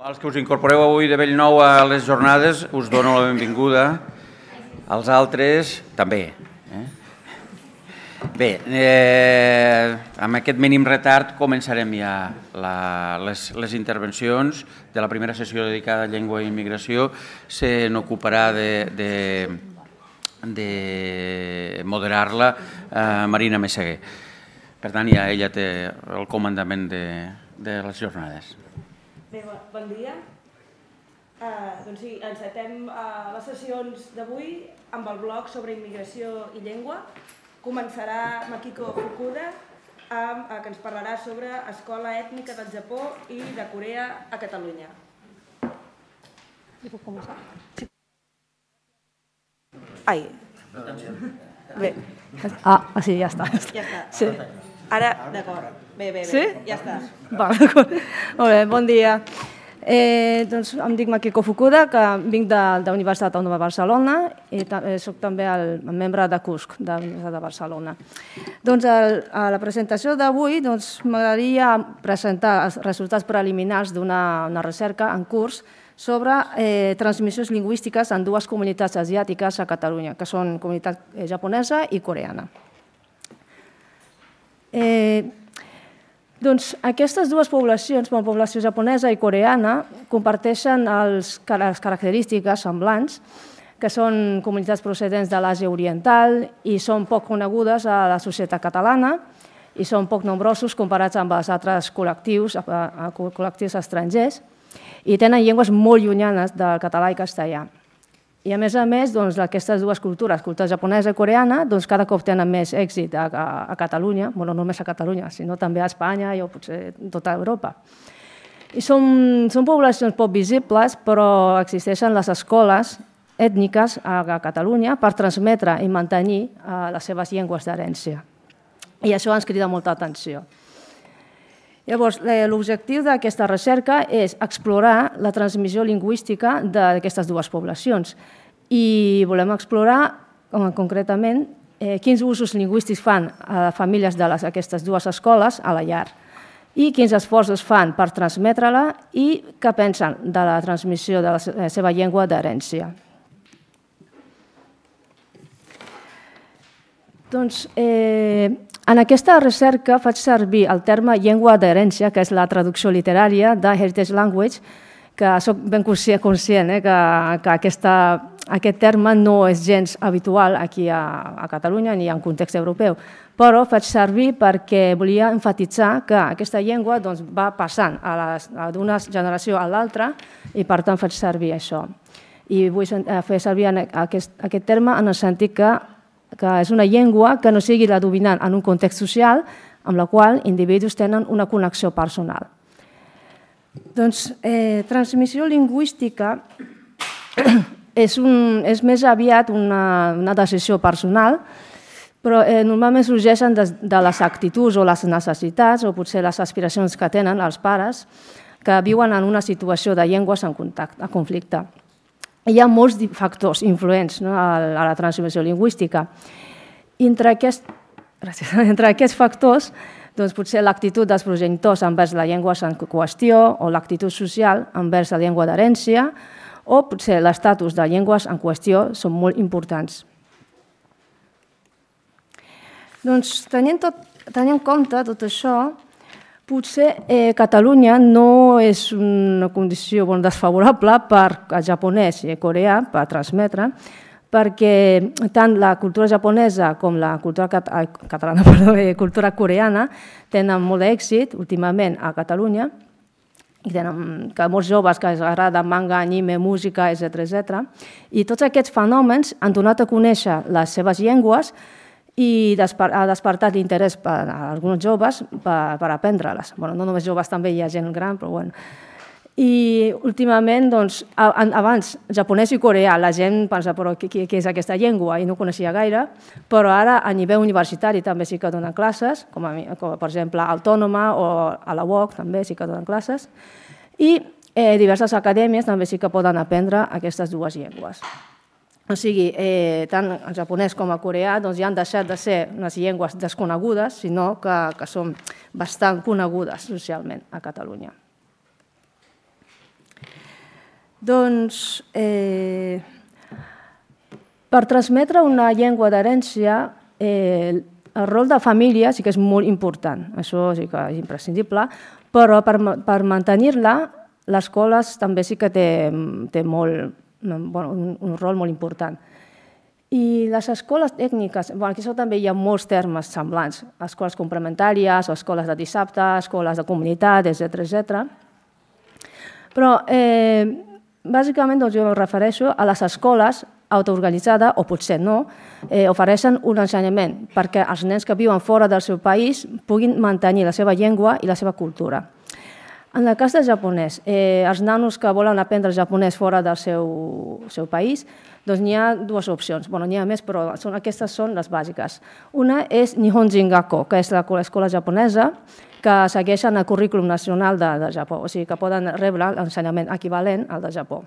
Els que us incorporeu avui de vell nou a les jornades, us dono la benvinguda. Els altres, també. Eh? Bé, eh, amb aquest mínim retard començarem ja la, les, les intervencions de la primera sessió dedicada a llengua i immigració. Se n'ocuparà de, de, de moderar-la eh, Marina Messeguer. Per tant, ja ella té el comandament de, de les jornades. Bé, bon dia. Uh, doncs sí, encetem uh, les sessions d'avui amb el bloc sobre immigració i llengua. Començarà Makiko Fukuda, um, uh, que ens parlarà sobre escola ètnica del Japó i de Corea a Catalunya. I puc començar? Sí. Ai. Bé. Ah, sí, ja està. Ja està. Sí. Ara, d'acord. Bé, bé, bé. Sí? Ja està. Val, Molt bé, bon dia. Eh, doncs em dic Makiko Fukuda, que vinc de, de la Universitat Autònoma de Barcelona i ta, eh, soc també el membre de CUSC, de la Universitat de Barcelona. Doncs el, a la presentació d'avui doncs, m'agradaria presentar els resultats preliminars d'una recerca en curs sobre eh, transmissions lingüístiques en dues comunitats asiàtiques a Catalunya, que són comunitat eh, japonesa i coreana. Eh, doncs aquestes dues poblacions, la població japonesa i coreana, comparteixen els, les característiques semblants, que són comunitats procedents de l'Àsia Oriental i són poc conegudes a la societat catalana i són poc nombrosos comparats amb els altres col·lectius, eh, col·lectius estrangers, i tenen llengües molt llunyanes del català i castellà. I a més a més, doncs, aquestes dues cultures, cultura japonesa i coreana, doncs, cada cop tenen més èxit a, a, a Catalunya, bueno, no només a Catalunya, sinó també a Espanya i o potser tota Europa. I són, són poblacions poc visibles, però existeixen les escoles ètniques a, a Catalunya per transmetre i mantenir a, eh, les seves llengües d'herència. I això ens crida molta atenció. Llavors, eh, l'objectiu d'aquesta recerca és explorar la transmissió lingüística d'aquestes dues poblacions i volem explorar concretament eh, quins usos lingüístics fan a famílies d'aquestes dues escoles a la llar i quins esforços fan per transmetre-la i què pensen de la transmissió de la eh, seva llengua d'herència. Doncs eh, en aquesta recerca faig servir el terme llengua d'herència, que és la traducció literària de Heritage Language, que sóc ben conscient eh, que, que aquesta, aquest terme no és gens habitual aquí a, a Catalunya ni en context europeu, però faig servir perquè volia enfatitzar que aquesta llengua doncs, va passant d'una generació a l'altra i per tant faig servir això. I vull eh, fer servir aquest, aquest terme en el sentit que que és una llengua que no sigui la dominant en un context social amb la qual individus tenen una connexió personal. Doncs eh, transmissió lingüística és, un, és més aviat una, una decisió personal, però eh, normalment sorgeixen de, de les actituds o les necessitats o potser les aspiracions que tenen els pares que viuen en una situació de llengües en contacte, en conflicte hi ha molts factors influents no, a la transformació lingüística. Entre aquest, gràcies, entre aquests factors, doncs potser l'actitud dels progenitors envers la llengua en qüestió o l'actitud social envers la llengua d'herència o potser l'estatus de llengües en qüestió són molt importants. Doncs tenint, tot, tenint en compte tot això, Potser eh, Catalunya no és una condició bon, desfavorable per a japonès i a coreà per transmetre, perquè tant la cultura japonesa com la cultura cat catalana, perdó, eh, cultura coreana tenen molt d'èxit últimament a Catalunya, i tenen, que molts joves que els agrada manga, anime, música, etc etc. I tots aquests fenòmens han donat a conèixer les seves llengües, i desper ha despertat l'interès per a alguns joves per, per aprendre-les. Bueno, no només joves, també hi ha gent gran, però bueno. I últimament, doncs, abans, japonès i coreà, la gent pensa, però què, què és aquesta llengua? I no coneixia gaire, però ara a nivell universitari també sí que donen classes, com, a, com per exemple a Autònoma o a la UOC també sí que donen classes, i eh, diverses acadèmies també sí que poden aprendre aquestes dues llengües. O sigui, eh, tant el japonès com el coreà doncs, ja han deixat de ser unes llengües desconegudes, sinó que, que són bastant conegudes socialment a Catalunya. Doncs, eh, per transmetre una llengua d'herència, eh, el rol de família sí que és molt important, això sí que és imprescindible, però per, per mantenir-la, l'escola també sí que té, té molt, bueno, un, un rol molt important. I les escoles tècniques, bueno, aquí també hi ha molts termes semblants, escoles complementàries, o escoles de dissabte, escoles de comunitat, etc etc. Però, eh, bàsicament, doncs, jo em refereixo a les escoles autoorganitzada, o potser no, eh, ofereixen un ensenyament perquè els nens que viuen fora del seu país puguin mantenir la seva llengua i la seva cultura. En el cas del japonès, eh, els nanos que volen aprendre japonès fora del seu, seu país, doncs n'hi ha dues opcions. Bé, bueno, n'hi ha més, però són, aquestes són les bàsiques. Una és Nihon Jingako, que és l'escola japonesa, que segueixen el currículum nacional de, de Japó, o sigui que poden rebre l'ensenyament equivalent al de Japó.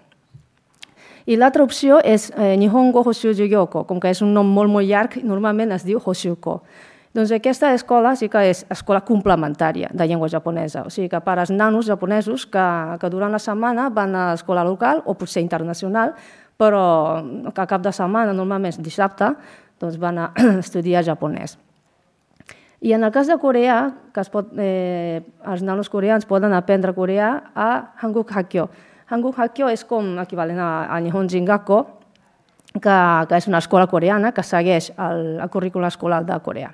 I l'altra opció és eh, Nihongo Hoshu Jugyoko, com que és un nom molt, molt llarg, normalment es diu Hoshuko. Doncs aquesta escola sí que és escola complementària de llengua japonesa, o sigui que per als nanos japonesos que, que durant la setmana van a escola local o potser internacional, però que a cap de setmana, normalment dissabte, doncs van a estudiar japonès. I en el cas de coreà, que es pot, eh, els nanos coreans poden aprendre coreà a Hanguk Hakkyo. Hanguk Hakkyo és com equivalent a, a Nihon Jingakko, que, que és una escola coreana que segueix el, el currículum escolar de Corea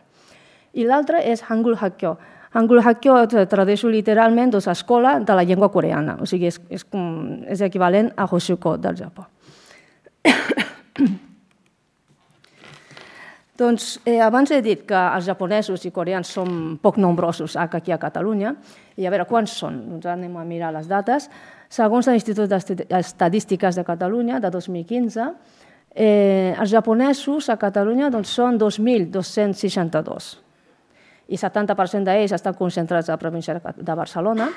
i l'altre és Hangul Hakkyo. Hangul Hakkyo tradueixo literalment doncs, escola de la llengua coreana, o sigui, és, és, com, és equivalent a Hoshuko del Japó. Doncs eh, abans he dit que els japonesos i coreans són poc nombrosos aquí a Catalunya. I a veure, quants són? Doncs anem a mirar les dates. Segons l'Institut d'Estadístiques de Catalunya, de 2015, eh, els japonesos a Catalunya doncs, són 2.262 i 70% d'ells estan concentrats a la província de Barcelona.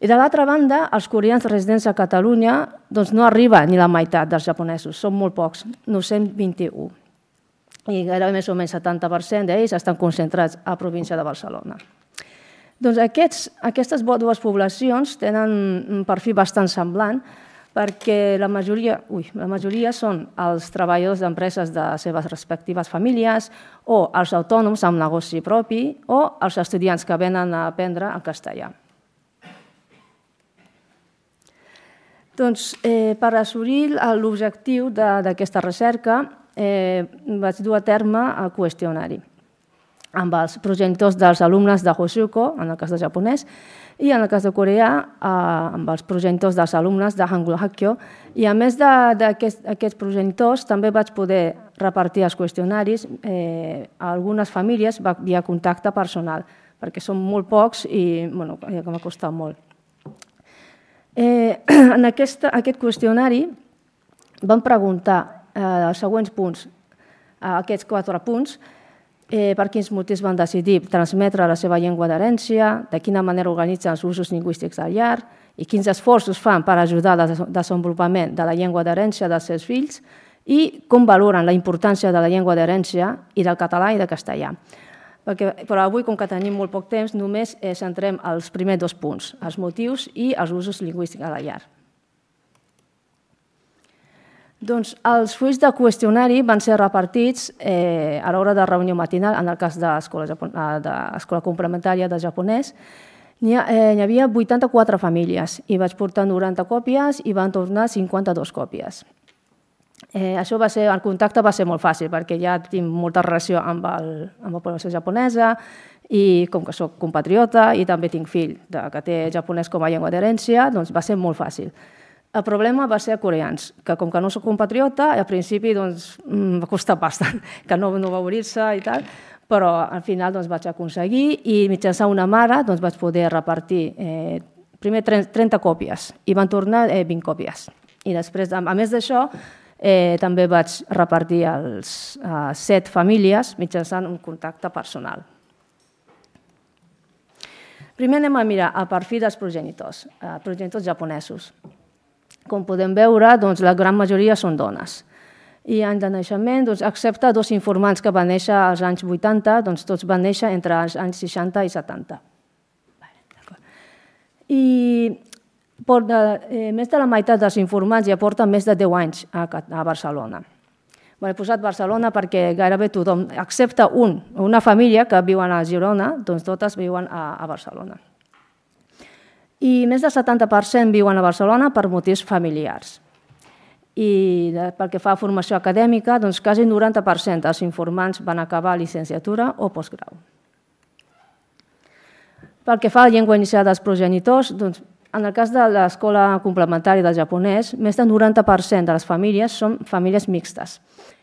I de l'altra banda, els coreans residents a Catalunya doncs no arriba ni la meitat dels japonesos, són molt pocs, 921. I gairebé més o menys 70% d'ells estan concentrats a la província de Barcelona. Doncs aquests, aquestes dues poblacions tenen un perfil bastant semblant, perquè la majoria, ui, la majoria són els treballadors d'empreses de seves respectives famílies o els autònoms amb negoci propi o els estudiants que venen a aprendre el castellà. Doncs, eh, per assolir l'objectiu d'aquesta recerca, eh, vaig dur a terme el qüestionari amb els progenitors dels alumnes de Hoshuko, en el cas de japonès, i en el cas de Corea, eh, amb els progenitors dels alumnes de Hangul Hakkyo. i a més d'aquests aquest, progenitors, també vaig poder repartir els qüestionaris eh, a algunes famílies via contacte personal, perquè són molt pocs i bueno, que eh, m'ha costat molt. Eh, en aquesta, aquest qüestionari vam preguntar eh, els següents punts, eh, aquests quatre punts, eh, per quins motius van decidir transmetre la seva llengua d'herència, de quina manera organitzen els usos lingüístics al llarg i quins esforços fan per ajudar al desenvolupament de la llengua d'herència dels seus fills i com valoren la importància de la llengua d'herència i del català i del castellà. Perquè, però avui, com que tenim molt poc temps, només eh, centrem els primers dos punts, els motius i els usos lingüístics a la llarga. Doncs els fulls de qüestionari van ser repartits eh, a l'hora de reunió matinal, en el cas d'escola eh, complementària de japonès. N'hi ha, eh, havia 84 famílies i vaig portar 90 còpies i van tornar 52 còpies. Eh, això va ser, el contacte va ser molt fàcil perquè ja tinc molta relació amb, el, amb la població japonesa i com que sóc compatriota i també tinc fill de, que té japonès com a llengua d'herència, doncs va ser molt fàcil. El problema va ser a coreans, que com que no sóc compatriota, al principi doncs, va mm, costar bastant, que no, no va obrir-se i tal, però al final doncs, vaig aconseguir i mitjançant una mare doncs, vaig poder repartir eh, primer 30 còpies i van tornar eh, 20 còpies. I després, a més d'això, eh, també vaig repartir als eh, set famílies mitjançant un contacte personal. Primer anem a mirar el perfil dels progenitors, eh, progenitors japonesos. Com podem veure, doncs, la gran majoria són dones. I any de naixement, doncs, excepte dos informants que van néixer als anys 80, doncs, tots van néixer entre els anys 60 i 70. I per de, eh, més de la meitat dels informants ja porten més de 10 anys a, a Barcelona. Bé, he posat Barcelona perquè gairebé tothom, excepte un, una família que viuen a Girona, doncs totes viuen a, a Barcelona i més del 70% viuen a Barcelona per motius familiars. I eh, pel que fa a formació acadèmica, doncs quasi 90% dels informants van acabar llicenciatura o postgrau. Pel que fa a la llengua inicial dels progenitors, doncs, en el cas de l'escola complementària del japonès, més del 90% de les famílies són famílies mixtes.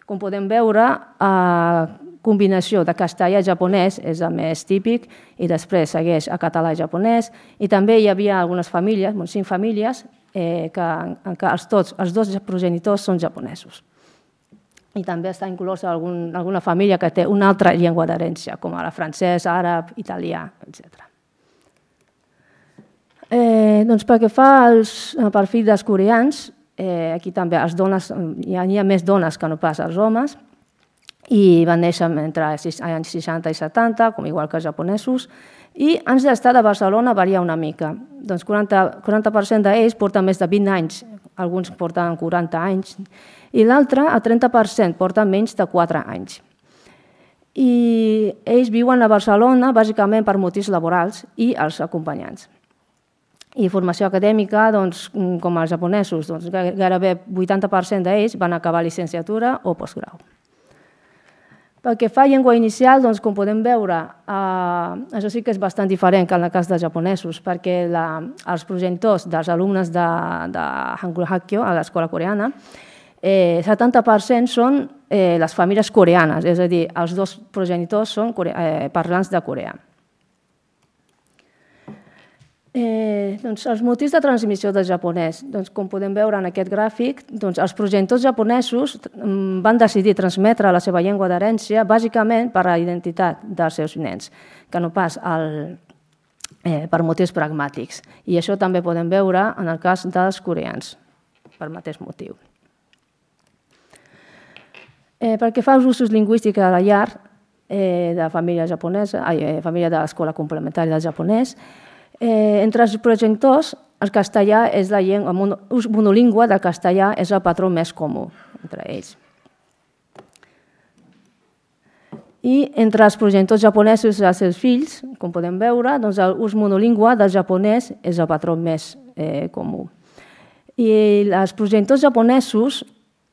Com podem veure, eh, combinació de castellà i japonès és el més típic i després segueix a català i japonès i també hi havia algunes famílies, bon, cinc famílies, eh, que, en què els, tots, els dos progenitors són japonesos. I també està inclòs algun, alguna família que té una altra llengua d'herència, com ara francès, àrab, italià, etc. Eh, doncs pel que fa als perfils dels coreans, eh, aquí també dones, eh, hi hi ha més dones que no pas els homes, i van néixer entre els anys 60 i 70, com igual que els japonesos, i anys d'estar de Barcelona varia una mica. Doncs 40%, 40 d'ells porten més de 20 anys, alguns porten 40 anys, i l'altre, el 30%, porta menys de 4 anys. I ells viuen a Barcelona bàsicament per motius laborals i els acompanyants. I formació acadèmica, doncs, com els japonesos, doncs, gairebé 80% d'ells van acabar llicenciatura o postgrau. Pel que fa a llengua inicial, doncs, com podem veure, eh, això sí que és bastant diferent que en el cas dels japonesos, perquè la, els progenitors dels alumnes de, de Hangul Hakkyo a l'escola coreana, eh, 70% són eh, les famílies coreanes, és a dir, els dos progenitors són corea, eh, parlants de coreà. Eh, doncs els motius de transmissió del japonès. Doncs, com podem veure en aquest gràfic, doncs, els progenitors japonesos mm, van decidir transmetre la seva llengua d'herència bàsicament per a la identitat dels seus nens, que no pas el, eh, per motius pragmàtics. I això també podem veure en el cas dels coreans, per mateix motiu. Eh, pel que fa als usos lingüístics de la llar, eh, de la família japonesa, eh, família de l'escola complementària del japonès, Eh, entre els projectors, el castellà és la llengua, monolingua monolingüe del castellà és el patró més comú entre ells. I entre els projectors japonesos i els seus fills, com podem veure, doncs l'ús monolingüe del japonès és el patró més eh, comú. I els projectors japonesos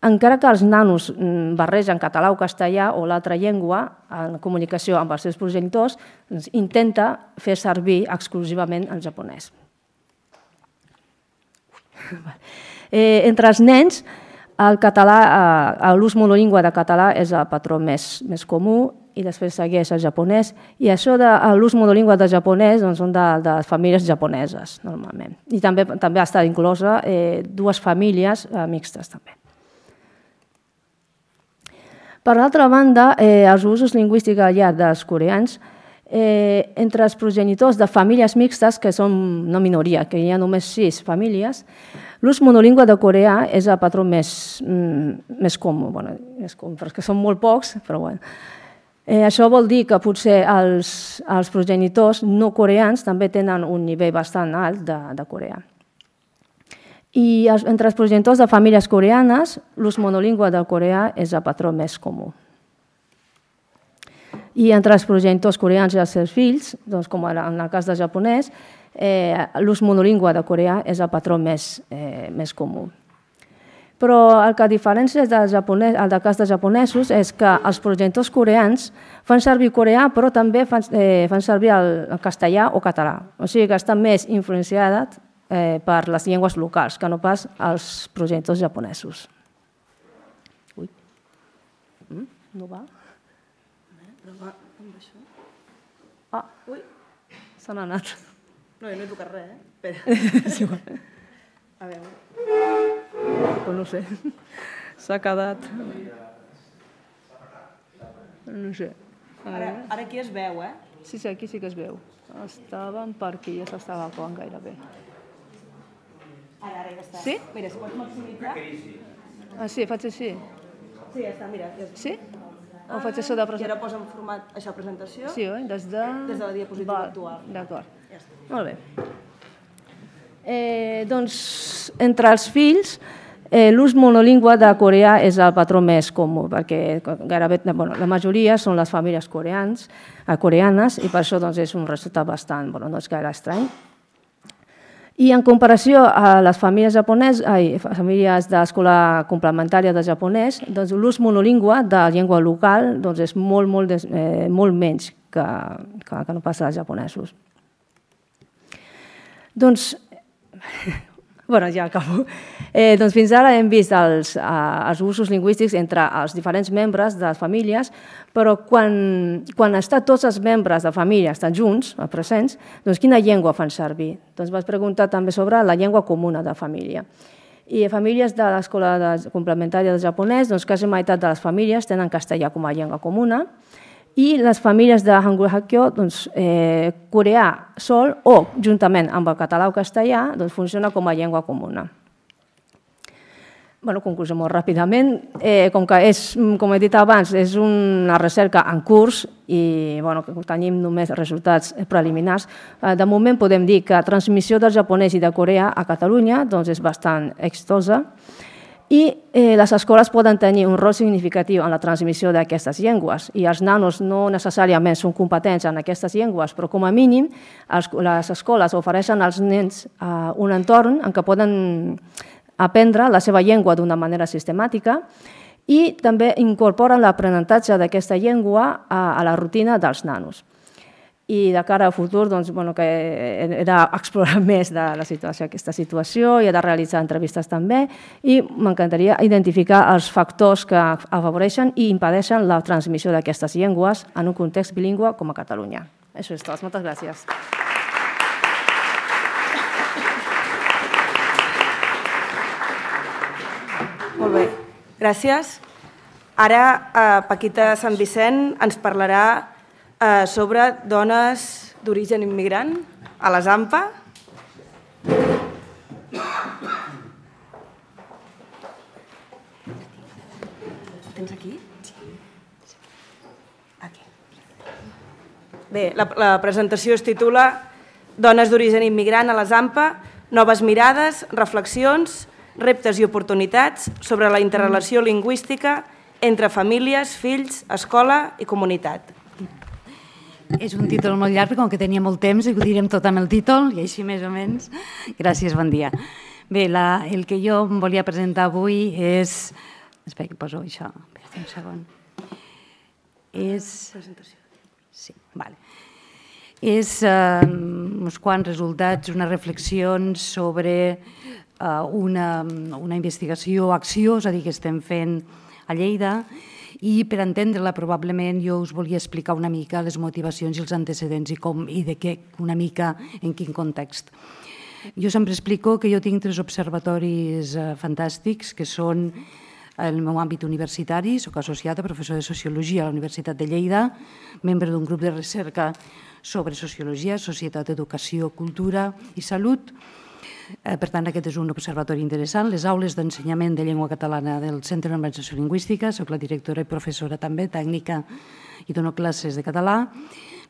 encara que els nanos mm, barregen català o castellà o l'altra llengua en comunicació amb els seus progenitors, intenta fer servir exclusivament el japonès. Eh, entre els nens, el català, eh, l'ús monolingüe de català és el patró més, més comú i després segueix el japonès. I això de l'ús monolingüe de japonès doncs, són de, de famílies japoneses, normalment. I també, també està inclosa eh, dues famílies eh, mixtes, també. Per altra banda, eh, els usos lingüístics al llarg dels coreans eh, entre els progenitors de famílies mixtes, que són una minoria, que hi ha només sis famílies, l'ús monolingüe de coreà és el patró més, mm, més comú, bueno, més comú, perquè són molt pocs, però bueno. Eh, això vol dir que potser els, els progenitors no coreans també tenen un nivell bastant alt de, de coreà. I entre els progenitors de famílies coreanes, l'ús monolingüe del coreà és el patró més comú. I entre els progenitors coreans i els seus fills, doncs com en el cas del japonès, eh, l'ús monolingüe de coreà és el patró més, eh, més comú. Però el que diferència del, japonès, el del cas dels japonesos és que els progenitors coreans fan servir coreà, però també fan, eh, fan servir el, el castellà o català. O sigui que estan més influenciats eh, per les llengües locals que no pas als projectes japonesos. Ui. Mm, no va? No va amb això. Ah, ui, se n'ha anat. No, jo no he tocat res, eh? Espera. Sí, bueno. A veure. No no sé. S'ha quedat... No sé. Ara, ara aquí es veu, eh? Sí, sí, aquí sí que es veu. Estàvem per aquí, ja s'estava acabant gairebé. Ara, ara ja està. Sí? Mira, si pots maximitzar... Ah, sí, faig així. Sí, ja està, mira. Ja Sí? Sí? O faig ah, això de presentació? I ara posa en format això, presentació. Sí, oi? Des de... Des de la diapositiva Va, actual. D'acord. Ja està. Molt bé. Eh, doncs, entre els fills, eh, l'ús monolingüe de coreà és el patró més comú, perquè gairebé bueno, la majoria són les famílies coreans, eh, coreanes i per això doncs, és un resultat bastant, bueno, no és gaire estrany, i en comparació a les famílies japonès, ai, famílies d'escola complementària de japonès, doncs l'ús monolingüe de llengua local doncs és molt, molt, des, eh, molt menys que, que, que no passa als japonesos. Doncs bueno, ja acabo. Eh, doncs fins ara hem vist els, eh, els usos lingüístics entre els diferents membres de les famílies, però quan, quan està tots els membres de família estan junts, eh, presents, doncs quina llengua fan servir? Doncs vas preguntar també sobre la llengua comuna de família. I famílies de l'escola complementària del japonès, doncs quasi meitat de les famílies tenen castellà com a llengua comuna, i les famílies de Hangul Hakyo doncs, eh, coreà sol o, juntament amb el català o castellà, doncs, funciona com a llengua comuna. Bueno, conclusió molt ràpidament. Eh, com que és, mm, com he dit abans, és una recerca en curs i bueno, que tenim només resultats eh, preliminars, eh, de moment podem dir que la transmissió del japonès i de Corea a Catalunya doncs, és bastant exitosa i eh, les escoles poden tenir un rol significatiu en la transmissió d'aquestes llengües i els nanos no necessàriament són competents en aquestes llengües, però com a mínim els, les escoles ofereixen als nens eh, un entorn en què poden aprendre la seva llengua d'una manera sistemàtica i també incorporen l'aprenentatge d'aquesta llengua a, a la rutina dels nanos i de cara a futur doncs, bueno, que eh, era explorar més de la situació, aquesta situació i de realitzar entrevistes també i m'encantaria identificar els factors que afavoreixen i impedeixen la transmissió d'aquestes llengües en un context bilingüe com a Catalunya. Això és tot. Moltes gràcies. Molt bé. Gràcies. Ara eh, Paquita Sant Vicent ens parlarà eh, sobre dones d'origen immigrant a les AMPA. Tens aquí? Aquí. Bé, la, la presentació es titula Dones d'origen immigrant a les AMPA, noves mirades, reflexions, reptes i oportunitats sobre la interrelació lingüística entre famílies, fills, escola i comunitat. És un títol molt llarg, com que tenia molt temps, ho direm tot amb el títol, i així més o menys. Gràcies, bon dia. Bé, la, el que jo volia presentar avui és... Espera que poso això, espera un segon. És... Presentació. Sí, vale. És eh, uns quants resultats, unes reflexions sobre eh, una, una investigació, acció, és a dir, que estem fent a Lleida, i per entendre-la probablement jo us volia explicar una mica les motivacions i els antecedents i com i de què, una mica en quin context. Jo sempre explico que jo tinc tres observatoris eh, fantàstics que són el meu àmbit universitari, soc associada a professor de Sociologia a la Universitat de Lleida, membre d'un grup de recerca sobre sociologia, societat, educació, cultura i salut, Eh, per tant, aquest és un observatori interessant. Les aules d'ensenyament de llengua catalana del Centre de Normalització Lingüística, soc la directora i professora també tècnica i dono classes de català.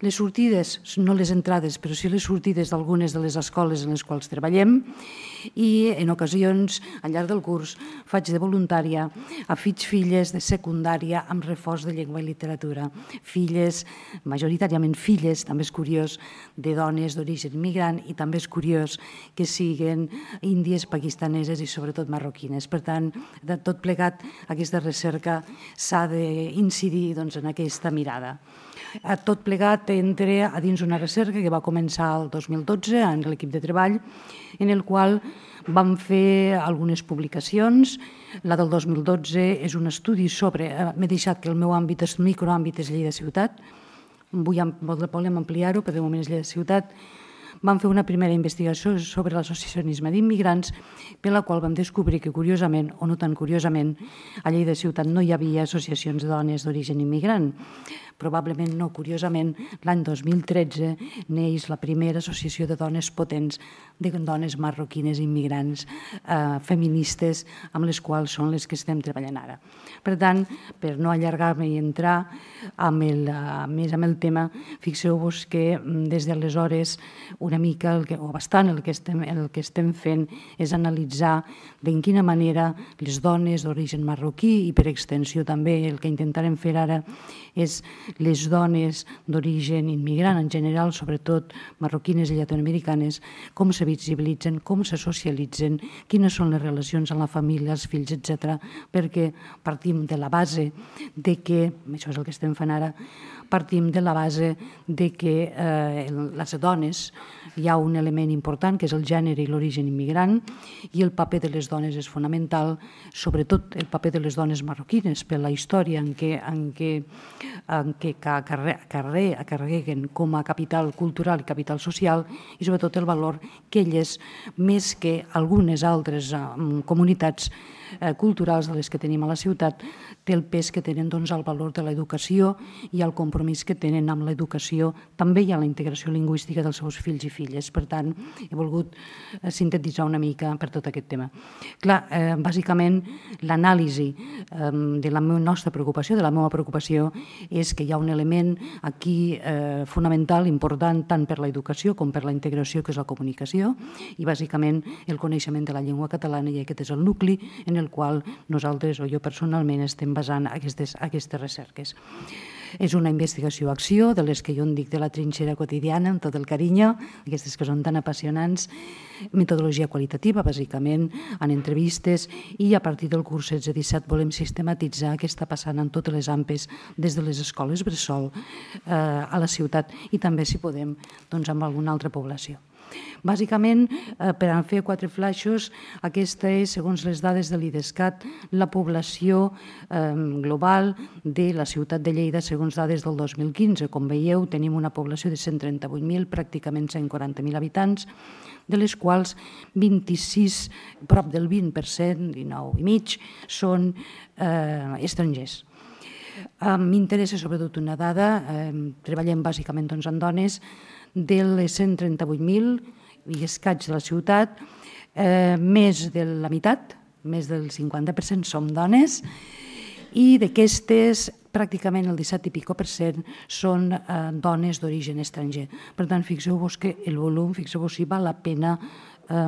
Les sortides, no les entrades, però sí les sortides d'algunes de les escoles en les quals treballem i en ocasions, al llarg del curs, faig de voluntària a fills filles de secundària amb reforç de llengua i literatura. Filles, majoritàriament filles, també és curiós, de dones d'origen immigrant i també és curiós que siguen índies, pakistaneses i sobretot marroquines. Per tant, de tot plegat, aquesta recerca s'ha d'incidir doncs, en aquesta mirada tot plegat entra a dins una recerca que va començar el 2012 en l'equip de treball, en el qual vam fer algunes publicacions. La del 2012 és un estudi sobre... Eh, m'he deixat que el meu àmbit és microàmbit és llei de ciutat. Vull, volem ampliar-ho, però de moment és llei de ciutat vam fer una primera investigació sobre l'associacionisme d'immigrants, per la qual vam descobrir que, curiosament, o no tan curiosament, a Lleida Ciutat no hi havia associacions de dones d'origen immigrant. Probablement no, curiosament, l'any 2013 neix la primera associació de dones potents, de dones marroquines immigrants eh, feministes, amb les quals són les que estem treballant ara. Per tant, per no allargar-me i entrar amb el, més amb el tema, fixeu-vos que mm, des d'aleshores una mica el que, o bastant el que, estem, el que estem fent és analitzar d'en quina manera les dones d'origen marroquí i per extensió també el que intentarem fer ara és les dones d'origen immigrant en general, sobretot marroquines i llatinoamericanes, com se visibilitzen, com se socialitzen, quines són les relacions amb la família, els fills, etc. perquè partim partim de la base de que, això és el que estem fent ara, partim de la base de que eh, les dones hi ha un element important que és el gènere i l'origen immigrant i el paper de les dones és fonamental, sobretot el paper de les dones marroquines per la història en què, en què, en què carrer, carrer, carreguen com a capital cultural i capital social i sobretot el valor que elles, més que algunes altres eh, comunitats, Eh, culturals de les que tenim a la ciutat, té el pes que tenen doncs, el valor de l'educació i el compromís que tenen amb l'educació, també hi ha la integració lingüística dels seus fills i filles. Per tant, he volgut eh, sintetitzar una mica per tot aquest tema. Clar, eh, bàsicament, l'anàlisi eh, de la nostra preocupació, de la meva preocupació, és que hi ha un element aquí eh, fonamental, important, tant per l'educació com per la integració, que és la comunicació, i bàsicament el coneixement de la llengua catalana, i aquest és el nucli en el qual nosaltres o jo personalment estem basant aquestes, aquestes recerques. És una investigació-acció de les que jo en dic de la trinxera quotidiana, amb tot el carinyo, aquestes que són tan apassionants, metodologia qualitativa, bàsicament, en entrevistes, i a partir del curs 16-17 volem sistematitzar què està passant en totes les ampes, des de les escoles bressol eh, a la ciutat i també, si podem, doncs, amb alguna altra població. Bàsicament, eh, per a fer quatre flaixos, aquesta és, segons les dades de l'IDESCAT, la població eh, global de la ciutat de Lleida, segons dades del 2015. Com veieu, tenim una població de 138.000, pràcticament 140.000 habitants, de les quals 26, prop del 20%, 19,5, són eh, estrangers. M'interessa sobretot una dada, eh, treballem bàsicament doncs, amb dones, de les 138.000 i escaig de la ciutat, eh, més de la meitat, més del 50% som dones, i d'aquestes pràcticament el 17 i pico per cent són eh, dones d'origen estranger. Per tant, fixeu-vos que el volum, fixeu-vos si val la pena eh,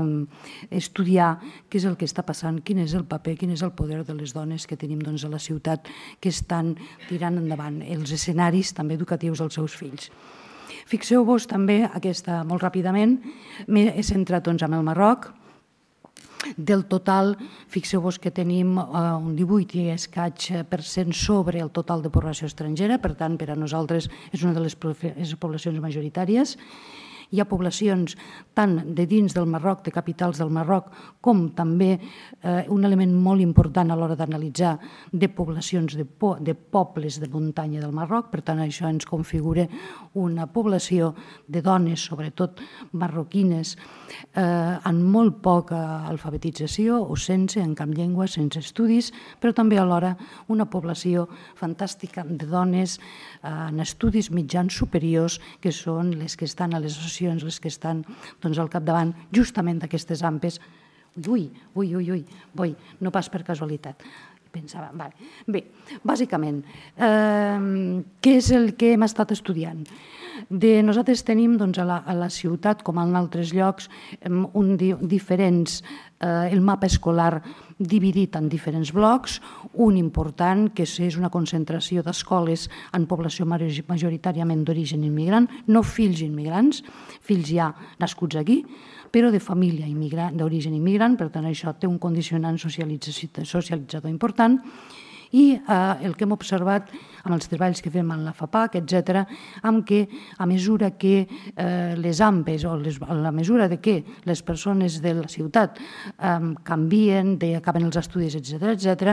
estudiar què és el que està passant, quin és el paper, quin és el poder de les dones que tenim doncs, a la ciutat que estan tirant endavant els escenaris també educatius dels seus fills. Fixeu-vos també aquesta, molt ràpidament, he centrat doncs, en el Marroc, del total, fixeu-vos que tenim eh, un 18 i escaig per cent sobre el total de població estrangera, per tant, per a nosaltres és una de les poblacions majoritàries, hi ha poblacions tant de dins del Marroc, de capitals del Marroc, com també eh, un element molt important a l'hora d'analitzar de poblacions de, po de pobles de muntanya del Marroc. Per tant, això ens configura una població de dones, sobretot marroquines, eh, amb molt poca alfabetització o sense, en cap llengua, sense estudis, però també alhora una població fantàstica de dones eh, en estudis mitjans superiors, que són les que estan a les associacions institucions les que estan doncs, al capdavant justament d'aquestes ampes. Ui, ui, ui, ui, ui, no pas per casualitat pensava. Vale. Bé, bàsicament, eh, què és el que hem estat estudiant? De, nosaltres tenim doncs, a, la, a la ciutat, com en altres llocs, un di, diferents, eh, el mapa escolar dividit en diferents blocs, un important, que és una concentració d'escoles en població majoritàriament d'origen immigrant, no fills immigrants, fills ja nascuts aquí, però de família d'origen immigrant, per tant això té un condicionant socialitzador important, i eh, el que hem observat amb els treballs que fem en la FAPAC, etc., amb què a mesura que eh, les AMPEs o les, a la mesura de que les persones de la ciutat eh, canvien, de, acaben els estudis, etc etc,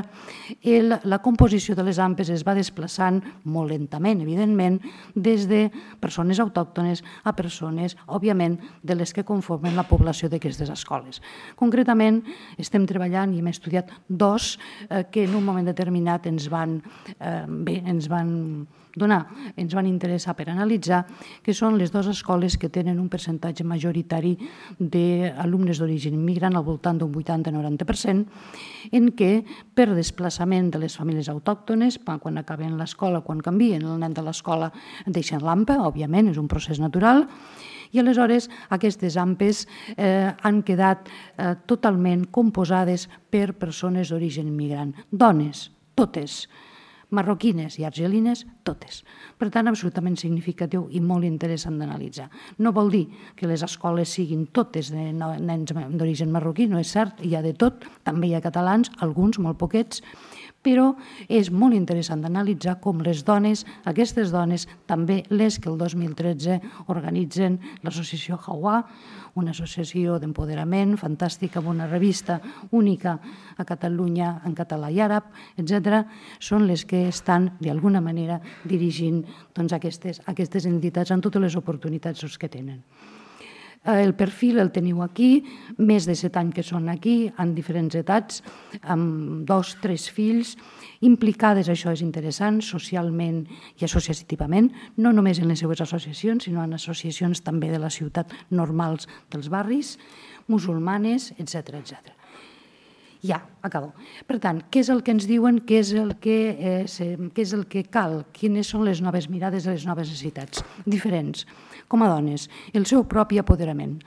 la composició de les AMPEs es va desplaçant molt lentament, evidentment, des de persones autòctones a persones, òbviament, de les que conformen la població d'aquestes escoles. Concretament, estem treballant i hem estudiat dos eh, que en un moment determinat determinat ens van, eh, bé, ens van donar, ens van interessar per analitzar, que són les dues escoles que tenen un percentatge majoritari d'alumnes d'origen immigrant al voltant d'un 80-90%, en què per desplaçament de les famílies autòctones, quan acaben l'escola, quan canvien el nen de l'escola, deixen l'AMPA, òbviament, és un procés natural, i aleshores aquestes AMPEs eh, han quedat eh, totalment composades per persones d'origen immigrant, dones, totes, marroquines i argelines, totes. Per tant, absolutament significatiu i molt interessant d'analitzar. No vol dir que les escoles siguin totes de nens d'origen marroquí, no és cert, hi ha de tot, també hi ha catalans, alguns, molt poquets, però és molt interessant d'analitzar com les dones, aquestes dones, també les que el 2013 organitzen l'associació Hawà, una associació d'empoderament fantàstica amb una revista única a Catalunya en català i àrab, etc., són les que estan, d'alguna manera, dirigint doncs, aquestes, aquestes entitats amb totes les oportunitats que tenen. Eh, el perfil el teniu aquí, més de set anys que són aquí, en diferents edats, amb dos, tres fills, implicades, això és interessant, socialment i associativament, no només en les seues associacions, sinó en associacions també de la ciutat normals dels barris, musulmanes, etc etc. Ja, acabo. Per tant, què és el que ens diuen, què és el que, eh, què és el que cal, quines són les noves mirades de les noves necessitats diferents com a dones, el seu propi apoderament.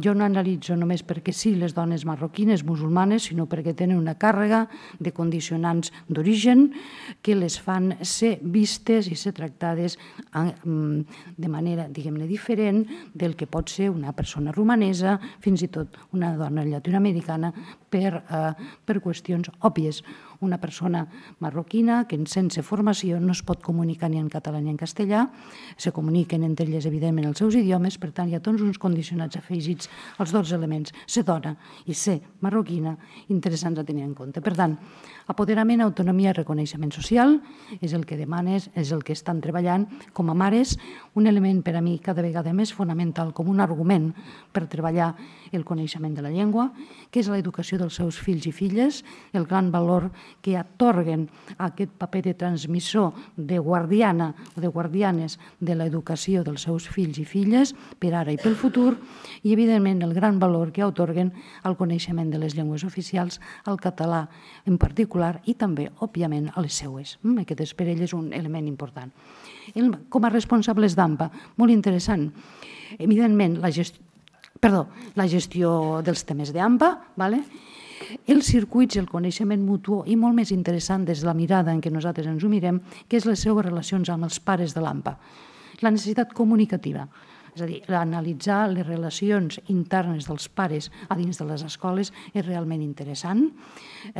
jo no analitzo només perquè sí les dones marroquines, musulmanes, sinó perquè tenen una càrrega de condicionants d'origen que les fan ser vistes i ser tractades de manera, diguem-ne, diferent del que pot ser una persona romanesa, fins i tot una dona llatinoamericana, per, eh, per qüestions òbvies una persona marroquina que sense formació no es pot comunicar ni en català ni en castellà, se comuniquen entre elles, evidentment, els seus idiomes, per tant, hi ha tots uns condicionats afegits als dos elements, ser dona i ser marroquina, interessants a tenir en compte. Per tant, apoderament, autonomia i reconeixement social és el que demanes, és el que estan treballant com a mares, un element per a mi cada vegada més fonamental com un argument per treballar el coneixement de la llengua, que és l'educació dels seus fills i filles, el gran valor que atorguen aquest paper de transmissor de guardiana o de guardianes de l'educació dels seus fills i filles per ara i pel futur i, evidentment, el gran valor que atorguen al coneixement de les llengües oficials, al català en particular i també, òbviament, a les seues. Mm, aquest és per ell és un element important. com a responsables d'AMPA, molt interessant. Evidentment, la gestió perdó, la gestió dels temes d'AMPA, vale? els circuits, el coneixement mutu i molt més interessant des de la mirada en què nosaltres ens ho mirem, que és les seues relacions amb els pares de l'AMPA. La necessitat comunicativa, és a dir, analitzar les relacions internes dels pares a dins de les escoles és realment interessant.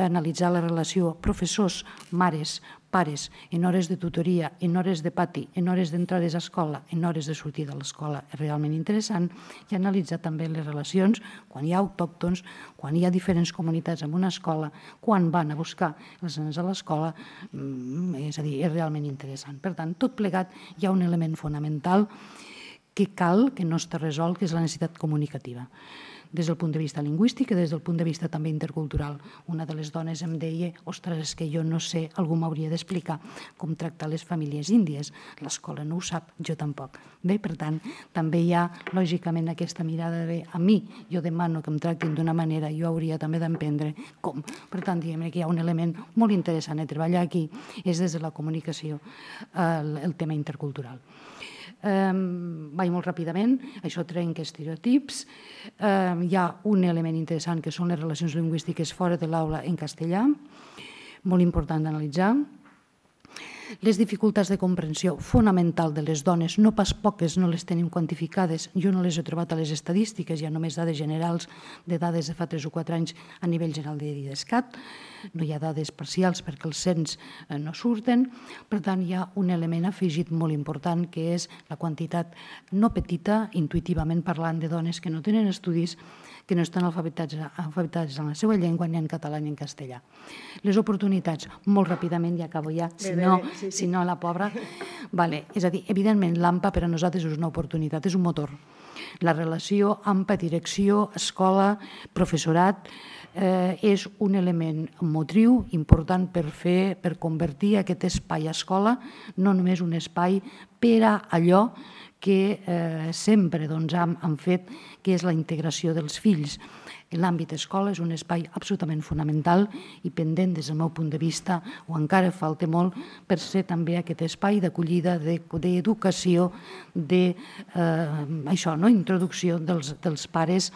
Analitzar la relació professors-mares pares, en hores de tutoria, en hores de pati, en hores d'entrades a escola, en hores de sortir de l'escola, és realment interessant, i analitzar també les relacions quan hi ha autòctons, quan hi ha diferents comunitats en una escola, quan van a buscar els nens a l'escola, mm, és a dir, és realment interessant. Per tant, tot plegat hi ha un element fonamental que cal, que no està resolt, que és la necessitat comunicativa des del punt de vista lingüístic i des del punt de vista també intercultural. Una de les dones em deia, ostres, és que jo no sé, algú m'hauria d'explicar com tractar les famílies índies. L'escola no ho sap, jo tampoc. Bé, per tant, també hi ha, lògicament, aquesta mirada de a mi, jo demano que em tractin d'una manera, jo hauria també d'emprendre com. Per tant, diguem que hi ha un element molt interessant a treballar aquí, és des de la comunicació, eh, el, el tema intercultural. Vaig molt ràpidament, això trenca estereotips. Hi ha un element interessant que són les relacions lingüístiques fora de l'aula en castellà, molt important d'analitzar. Les dificultats de comprensió fonamental de les dones, no pas poques, no les tenim quantificades, jo no les he trobat a les estadístiques, hi ha només dades generals de dades de fa 3 o 4 anys a nivell general de l'IDESCAT, no hi ha dades parcials perquè els cens eh, no surten, per tant hi ha un element afegit molt important que és la quantitat no petita, intuïtivament parlant, de dones que no tenen estudis que no estan alfabetitzats, alfabetitzats en la seva llengua ni en català ni en castellà. Les oportunitats, molt ràpidament, ja acabo ja, si no, si no la pobra... Vale. És a dir, evidentment, l'AMPA per a nosaltres és una oportunitat, és un motor. La relació AMPA-direcció, escola, professorat, eh, és un element motriu important per fer, per convertir aquest espai a escola no només un espai per a allò que eh, sempre doncs, han, han fet, que és la integració dels fills. L'àmbit escola és un espai absolutament fonamental i pendent des del meu punt de vista, o encara falta molt, per ser també aquest espai d'acollida, d'educació, de, eh, això, no? introducció dels, dels pares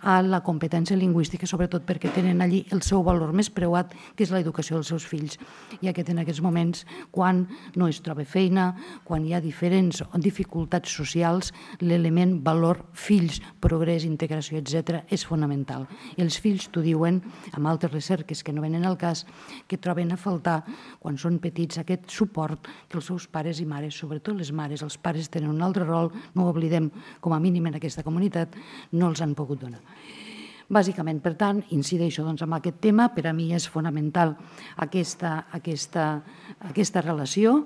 a la competència lingüística, sobretot perquè tenen allí el seu valor més preuat, que és l'educació dels seus fills, i aquest en aquests moments, quan no es troba feina, quan hi ha diferents dificultats socials, l'element valor fills, progrés, integració, etc., és fonamental mental. I els fills t'ho diuen amb altres recerques que no venen al cas, que troben a faltar quan són petits aquest suport que els seus pares i mares, sobretot les mares, els pares tenen un altre rol, no ho oblidem, com a mínim en aquesta comunitat, no els han pogut donar. Bàsicament, per tant, incideixo doncs, en aquest tema, per a mi és fonamental aquesta, aquesta, aquesta relació,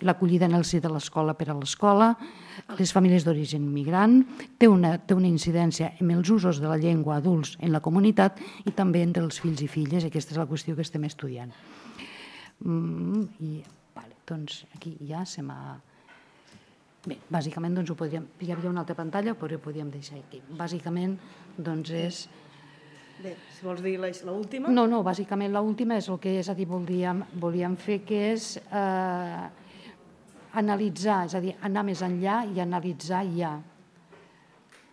l'acollida en el si de l'escola per a l'escola, les famílies d'origen migrant, té una, té una incidència en els usos de la llengua adults en la comunitat i també entre els fills i filles, aquesta és la qüestió que estem estudiant. Mm, i, vale, doncs aquí ja se m'ha... Bé, bàsicament doncs ho podríem... Hi havia una altra pantalla, però ho podríem deixar aquí. Bàsicament doncs és... Bé, si vols dir l'última... No, no, bàsicament l'última és el que és a dir, volíem, volíem fer, que és eh, analitzar, és a dir, anar més enllà i analitzar ja.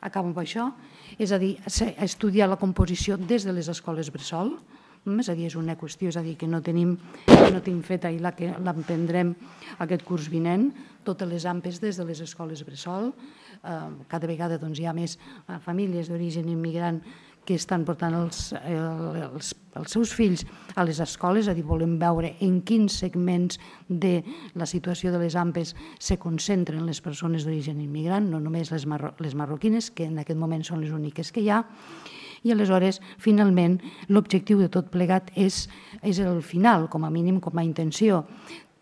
Acabo amb això. És a dir, estudiar la composició des de les escoles bressol, mm, és a dir, és una qüestió, és a dir, que no tenim, no tinc feta i la que l'emprendrem aquest curs vinent, totes les ampes des de les escoles bressol, eh, cada vegada doncs, hi ha més eh, famílies d'origen immigrant que estan portant els, eh, els, els seus fills a les escoles, a dir, volem veure en quins segments de la situació de les AMPES se concentren les persones d'origen immigrant, no només les, marro, les marroquines, que en aquest moment són les úniques que hi ha, i aleshores, finalment, l'objectiu de tot plegat és, és el final, com a mínim, com a intenció.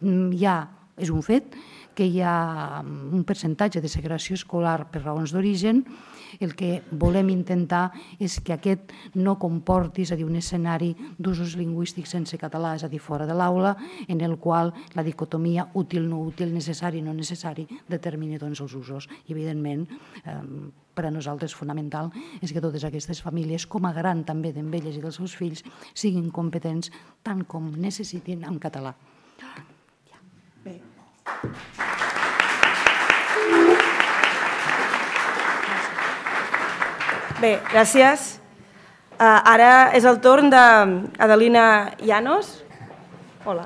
Ja mm, és un fet que hi ha un percentatge de segregació escolar per raons d'origen, el que volem intentar és que aquest no comporti, és a dir, un escenari d'usos lingüístics sense català, és a dir, fora de l'aula, en el qual la dicotomia útil-no útil, necessari no necessari, determini doncs, els usos. I, evidentment, eh, per a nosaltres fonamental és que totes aquestes famílies, com a gran també d'envelles i dels seus fills, siguin competents tant com necessitin en català. Bé. Bé, gràcies. Uh, ara és el torn d'Adelina Llanos. Hola.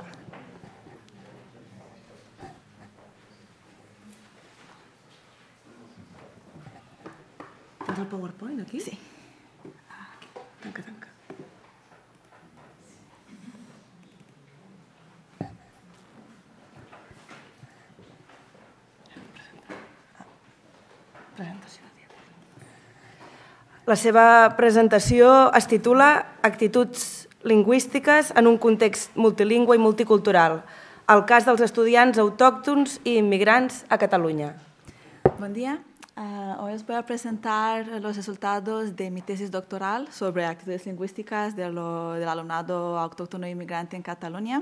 Tens el PowerPoint aquí? Sí. Ah, tanca, tanca. La seva presentació es titula Actituds lingüístiques en un context multilingüe i multicultural, el cas dels estudiants autòctons i immigrants a Catalunya. Bon dia. Uh, hoy os voy a presentar los resultados de mi tesis doctoral sobre actitudes lingüísticas de lo, del alumnado autóctono e inmigrante en Cataluña.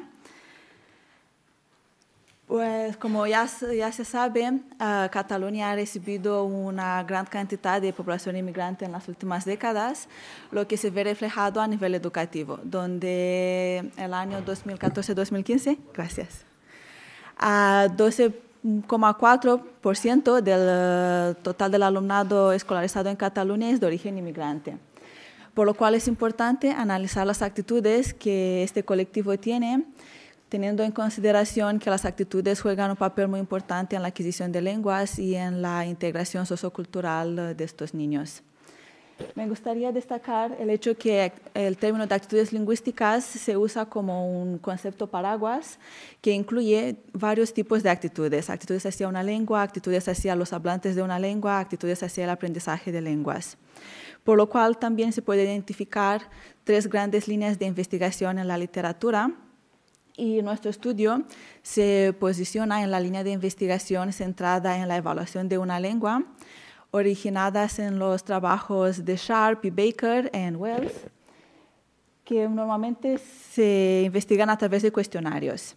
Pues, como ya, ya se sabe, ah, Cataluña ha recibido una gran cantidad de población inmigrante en las últimas décadas, lo que se ve reflejado a nivel educativo, donde el año 2014-2015, gracias, a 12,4% del total del alumnado escolarizado en Cataluña es de origen inmigrante por lo cual es importante analizar las actitudes que este colectivo tiene teniendo en consideración que las actitudes juegan un papel muy importante en la adquisición de lenguas y en la integración sociocultural eh, de estos niños. Me gustaría destacar el hecho que el término de actitudes lingüísticas se usa como un concepto paraguas que incluye varios tipos de actitudes, actitudes hacia una lengua, actitudes hacia los hablantes de una lengua, actitudes hacia el aprendizaje de lenguas. Por lo cual también se puede identificar tres grandes líneas de investigación en la literatura y nuestro estudio se posiciona en la línea de investigación centrada en la evaluación de una lengua, originadas en los trabajos de Sharp y Baker en Wells, que normalmente se investigan a través de cuestionarios.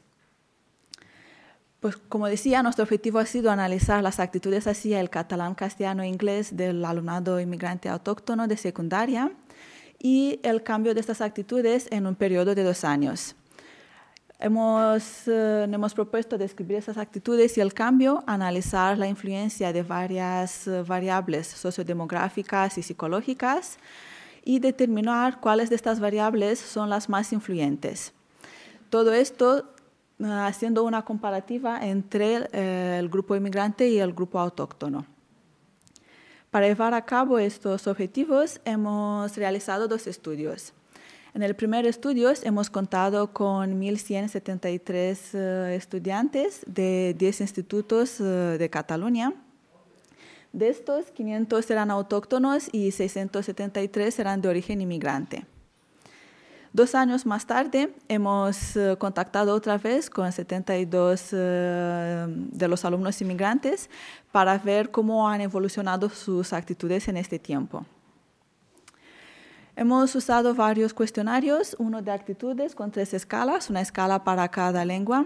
Pues, como decía, nuestro objetivo ha sido analizar las actitudes hacia el catalán, castellano e inglés del alumnado inmigrante autóctono de secundaria y el cambio de estas actitudes en un periodo de dos años. Hemos, eh, hemos propuesto describir esas actitudes y el cambio, analizar la influencia de varias eh, variables sociodemográficas y psicológicas y determinar cuáles de estas variables son las más influyentes. Todo esto eh, haciendo una comparativa entre el grupo inmigrante y el grupo autóctono. Para llevar a cabo estos objetivos hemos realizado dos estudios. En el primer estudio hemos contado con 1.173 eh, estudiantes de 10 institutos eh, de Cataluña. De estos, 500 eran autóctonos y 673 eran de origen inmigrante. Dos años más tarde, hemos eh, contactado otra vez con 72 de los alumnos inmigrantes para ver cómo han evolucionado sus actitudes en este tiempo. Hemos usado varios cuestionarios, uno de actitudes con tres escalas, una escala para cada lengua.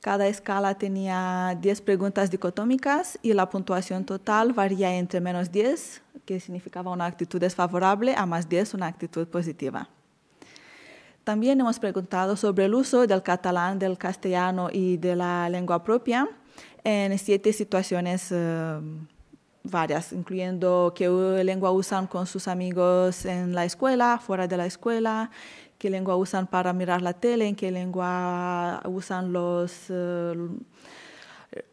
Cada escala tenía 10 preguntas dicotómicas y la puntuación total varía entre menos 10, que significaba una actitud desfavorable, a más 10, una actitud positiva. También hemos preguntado sobre el uso del catalán, del castellano y de la lengua propia en siete situaciones. Eh, varias, incluyendo qué lengua usan con sus amigos en la escuela, fuera de la escuela, qué lengua usan para mirar la tele, en qué lengua usan los... Eh,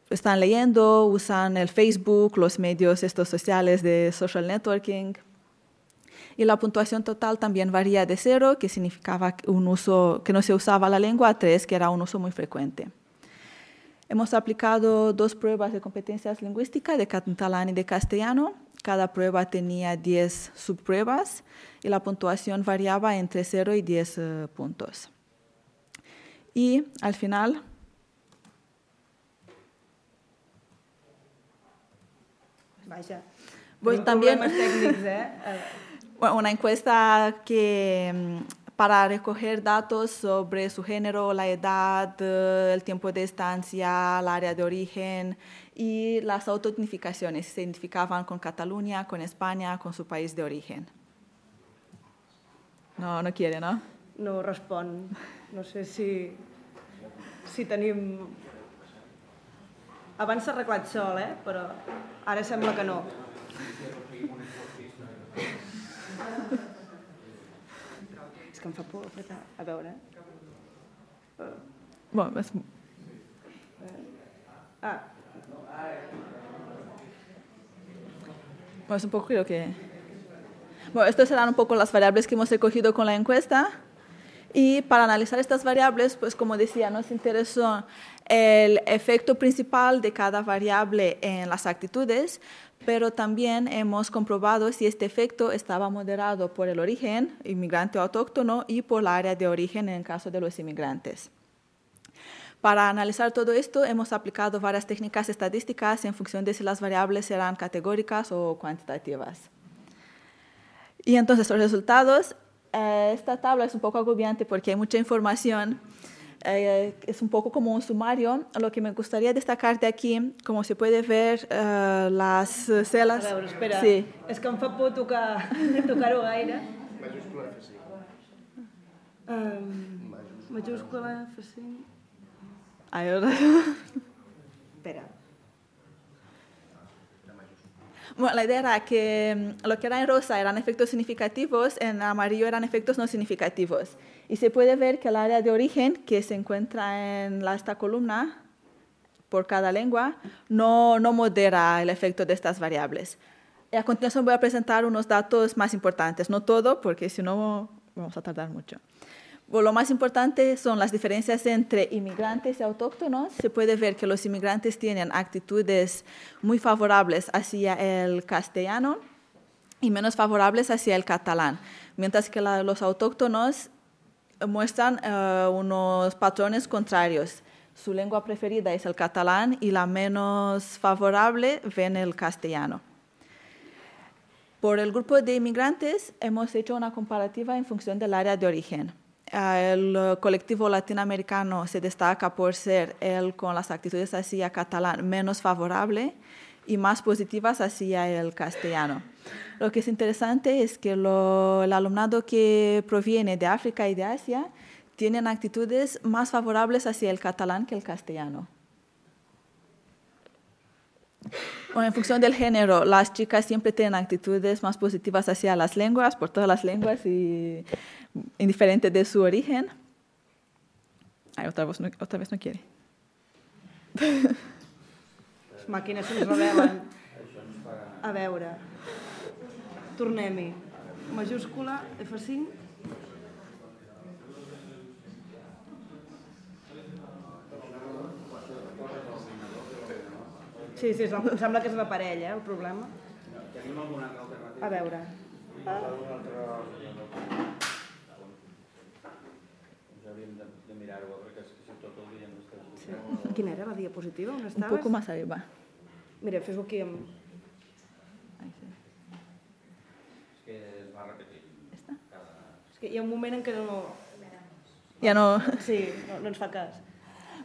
están leyendo, usan el Facebook, los medios estos sociales de social networking. Y la puntuación total también varía de cero, que significaba un uso que no se usaba la lengua, a tres, que era un uso muy frecuente. Hemos aplicado dos pruebas de competencias lingüísticas de catalán y de castellano. Cada prueba tenía 10 subpruebas y la puntuación variaba entre 0 y 10 eh, puntos. Y al final Vaya. también. ¿eh? Una encuesta que mm, para recoger datos sobre su género, la edad, eh, el tiempo de estancia, el área de origen y las autoidentificaciones. Se identificaban con Cataluña, con España, con su país de origen. No, no quiere, no? No responde. No sé si, si tenim... avanza s'ha arreglat sol, eh? però ara que no. Bueno, es uh, uh, un poco que... Bueno, estas serán un poco las variables que hemos recogido con la encuesta. Y para analizar estas variables, pues como decía, nos interesó el efecto principal de cada variable en las actitudes, pero también hemos comprobado si este efecto estaba moderado por el origen, inmigrante o autóctono, y por la área de origen en el caso de los inmigrantes. Para analizar todo esto, hemos aplicado varias técnicas estadísticas en función de si las variables eran categóricas o cuantitativas. Y entonces los resultados, eh, esta tabla es un poco agobiante porque hay mucha información, eh, es un poco como un sumario. Lo que me gustaría destacar de aquí, como se puede ver, eh, las eh, celas... espera, sí. es que em fa por tocar, tocar-ho gaire. Majúscula F5. majúscula Espera. Bueno, la idea era que mm, lo que era en rosa eran efectos significativos, en amarillo eran efectos no significativos. Y se puede ver que el área de origen que se encuentra en esta columna por cada lengua no, no modera el efecto de estas variables. Y a continuación voy a presentar unos datos más importantes, no todo, porque si no vamos a tardar mucho lo más importante son las diferencias entre inmigrantes y autóctonos. Se puede ver que los inmigrantes tienen actitudes muy favorables hacia el castellano y menos favorables hacia el catalán, mientras que los autóctonos muestran eh, unos patrones contrarios. Su lengua preferida es el catalán y la menos favorable ven el castellano. Por el grupo de inmigrantes hemos hecho una comparativa en función del área de origen. El eh, colectivo latinoamericano se destaca por ser el con las actitudes hacia catalán menos favorable y más positivas hacia el castellano. Lo que es interesante es que el alumnado que proviene de África y de Asia tienen actitudes más favorables hacia el catalán que el castellano en función del género, las chicas siempre tienen actitudes más positivas hacia las lenguas, por todas las lenguas y indiferente de su origen. Ay, otra vez no, otra vez no quiere. nos se A ver, f Sí, sí, em sembla que és una parella, eh, el problema. Tenim alguna alternativa? A veure. Ja hauríem de, de mirar-ho, perquè si tot el dia no estem... Quina era la diapositiva? On estaves? Un massa bé, arriba. Mira, fes-ho aquí amb... Ai, sí. És que es va repetir. Cada... És que hi ha un moment en què no... Ja no... Sí, no, no ens fa cas.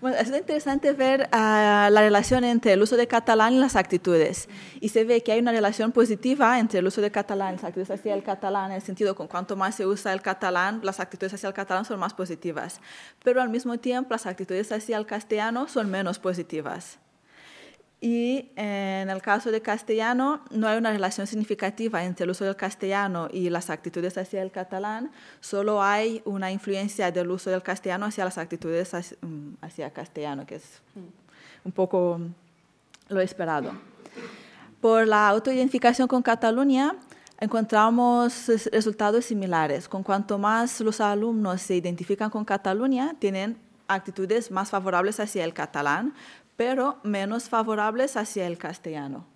Bueno, es interesante ver ah, la relación entre el uso de catalán y las actitudes. Y se ve que hay una relación positiva entre el uso de catalán y las actitudes hacia el catalán, en el sentido con cuanto más se usa el catalán, las actitudes hacia el catalán son más positivas. Pero al mismo tiempo, las actitudes hacia el castellano son menos positivas. Y en el caso de castellano, no hay una relación significativa entre el uso del castellano y las actitudes hacia el catalán, solo hay una influencia del uso del castellano hacia las actitudes mm, hacia castellano, que es mm. un poco lo esperado. Por la autoidentificación con Cataluña, encontramos resultados similares. Con cuanto más los alumnos se identifican con Cataluña, tienen actitudes más favorables hacia el catalán, pero menos favorables hacia el castellano.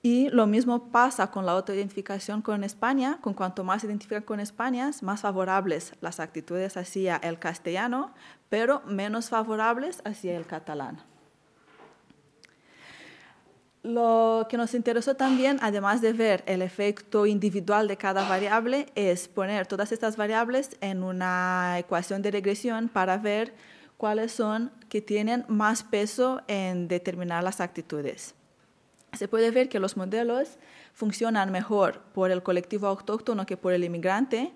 Y lo mismo pasa con la autoidentificación con España, con cuanto más se identifican con España, más favorables las actitudes hacia el castellano, pero menos favorables hacia el catalán. Lo que nos interesó también, además de ver el efecto individual de cada variable, es poner todas estas variables en una ecuación de regresión para ver cuáles son que tienen más peso en determinar las actitudes. Se puede ver que los modelos funcionan mejor por el colectivo autóctono que por el inmigrante.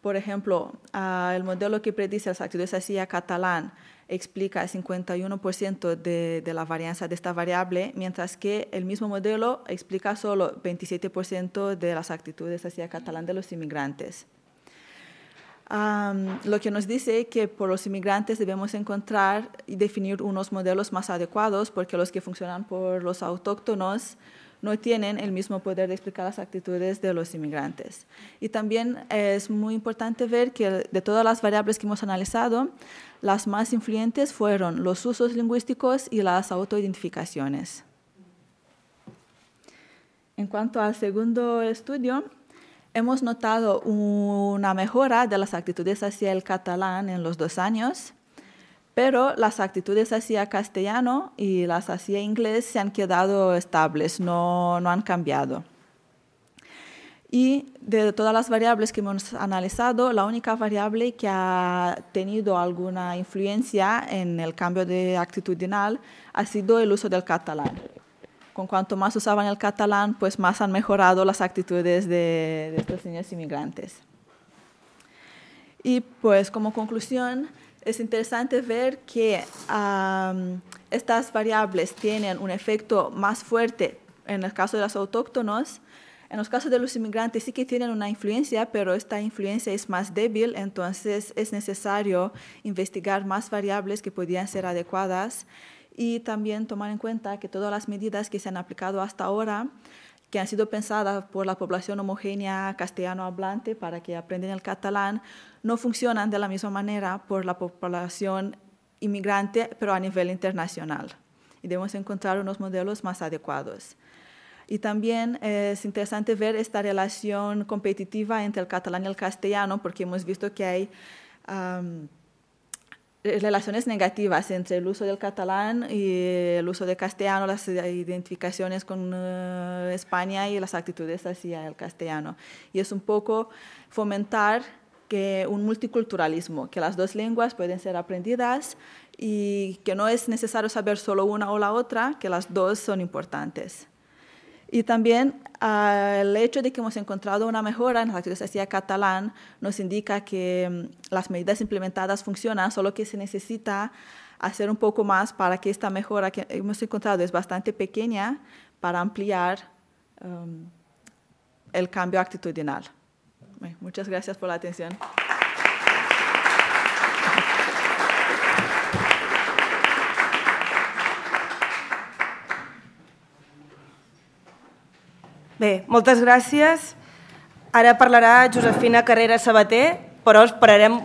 Por ejemplo, ah, el modelo que predice las actitudes hacia catalán explica el 51% de, de, la varianza de esta variable, mientras que el mismo modelo explica solo 27% de las actitudes hacia catalán de los inmigrantes lo que nos dice que por los inmigrantes debemos encontrar y definir unos modelos más adecuados porque los que funcionan por los autóctonos no tienen el mismo poder de explicar las actitudes de los inmigrantes. Y también es muy importante ver que de todas las variables que hemos analizado, las más influyentes fueron los usos lingüísticos y las autoidentificaciones. En cuanto al segundo estudio, Hemos notado una mejora de las actitudes hacia el catalán en los dos años, pero las actitudes hacia castellano y las hacia inglés se han quedado estables, no, no han cambiado. Y de todas las variables que hemos analizado, la única variable que ha tenido alguna influencia en el cambio de actitudinal ha sido el uso del catalán con cuanto más usaban el catalán, pues más han mejorado las actitudes de, estos niños inmigrantes. Y pues como conclusión, es interesante ver que estas variables tienen un efecto más fuerte en el caso de los autóctonos. En los casos de los inmigrantes sí que tienen una influencia, pero esta influencia es más débil, entonces es necesario investigar más variables que podrían ser adecuadas y también tomar en cuenta que todas las medidas que se han aplicado hasta ahora, que han sido pensadas por la población homogénea castellano hablante para que aprendan el catalán, no funcionan de la misma manera por la población inmigrante, pero a nivel internacional. Y debemos encontrar unos modelos más adecuados. Y también eh, es interesante ver esta relación competitiva entre el catalán y el castellano, porque hemos visto que hay... Eh, relaciones negativas entre el uso del catalán y el uso del castellano, las eh, identificaciones con eh, España y las actitudes hacia el castellano. Y es un poco fomentar que un multiculturalismo, que las dos lenguas pueden ser aprendidas y que no es necesario saber solo una o la otra, que las dos son importantes. Y también el hecho de que hemos encontrado una mejora en la accesibilidad catalán nos indica que mm, las medidas implementadas funcionan, solo que se necesita hacer un poco más para que esta mejora que hemos encontrado es bastante pequeña para ampliar mm, el cambio actitudinal. muchas gracias por la atención. Bé, moltes gràcies. Ara parlarà Josefina Carrera Sabater, però esperarem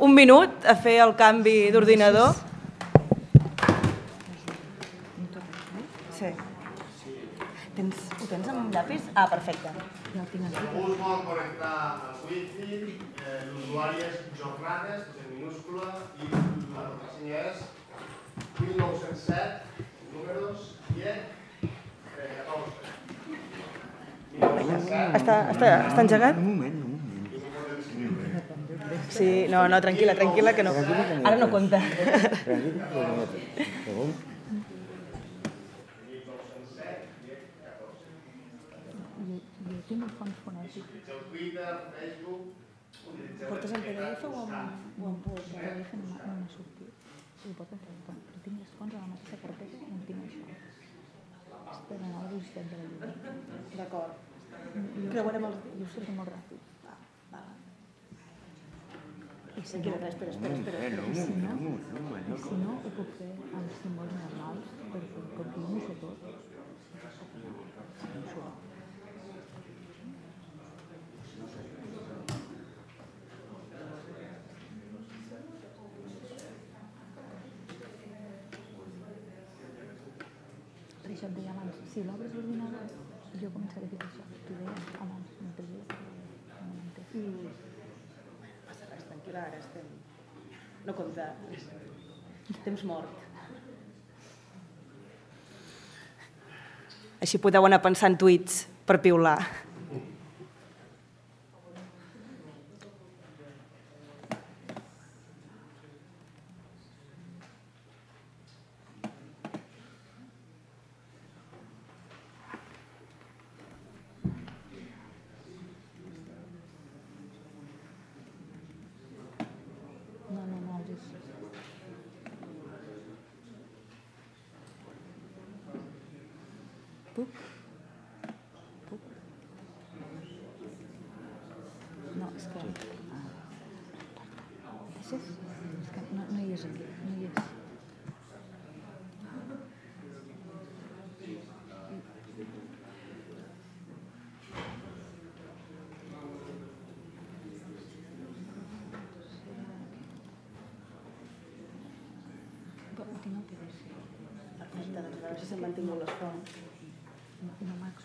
un minut a fer el canvi d'ordinador. Sí. Tens, ho tens amb llapis? Ah, perfecte. Ja el Algú es vol connectar al wifi, eh, l'usuari és Jornades, en minúscula, i la contrasenya és 1907, números 10. Està, està, està engegat? Un moment, un moment. Sí, no, no, tranquil·la, tranquil·la, que no... Ara no compta. Jo tinc un fons fonètic. Portes en PDF o en, o en Word? En PDF no, no m'ha sortit. Sí, ho portes en Word. Però tinc les fonts a la mateixa carpeta on tinc això. Espera, no, la velocitat de la llibre. D'acord. Creuarem els dits, seré molt ràpid. Va, va. I si queda res, espera, espera, espera. espera, Si no, no, si no, ho puc fer amb símbols normals, perquè com que no sé tot, no ho sé. això et deia abans, si l'obres l'ordinador, jo començaré a dir això. Mm. Bueno, passa res, tranquil·la, ara estem... No compta. Temps mort. Així podeu anar pensant tuits per piular.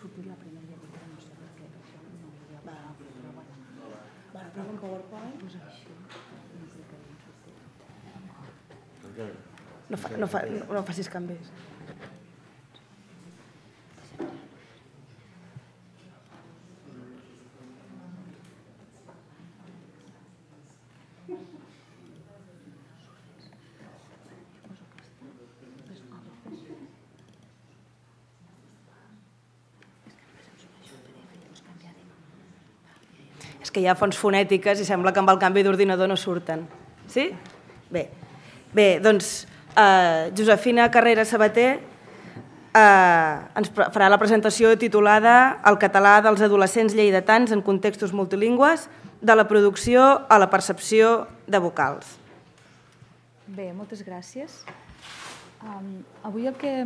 sortit la primera lletra, no sé per què, per això no ho sabia, però bueno. Va, però un PowerPoint, doncs així, no crec que no sortit. No, fa, no, fa, no, no facis canvis. que hi ha fonts fonètiques i sembla que amb el canvi d'ordinador no surten. Sí? Bé, Bé doncs eh, Josefina Carrera Sabater eh, ens farà la presentació titulada El català dels adolescents lleidatans en contextos multilingües, de la producció a la percepció de vocals. Bé, moltes gràcies. Um, avui el que...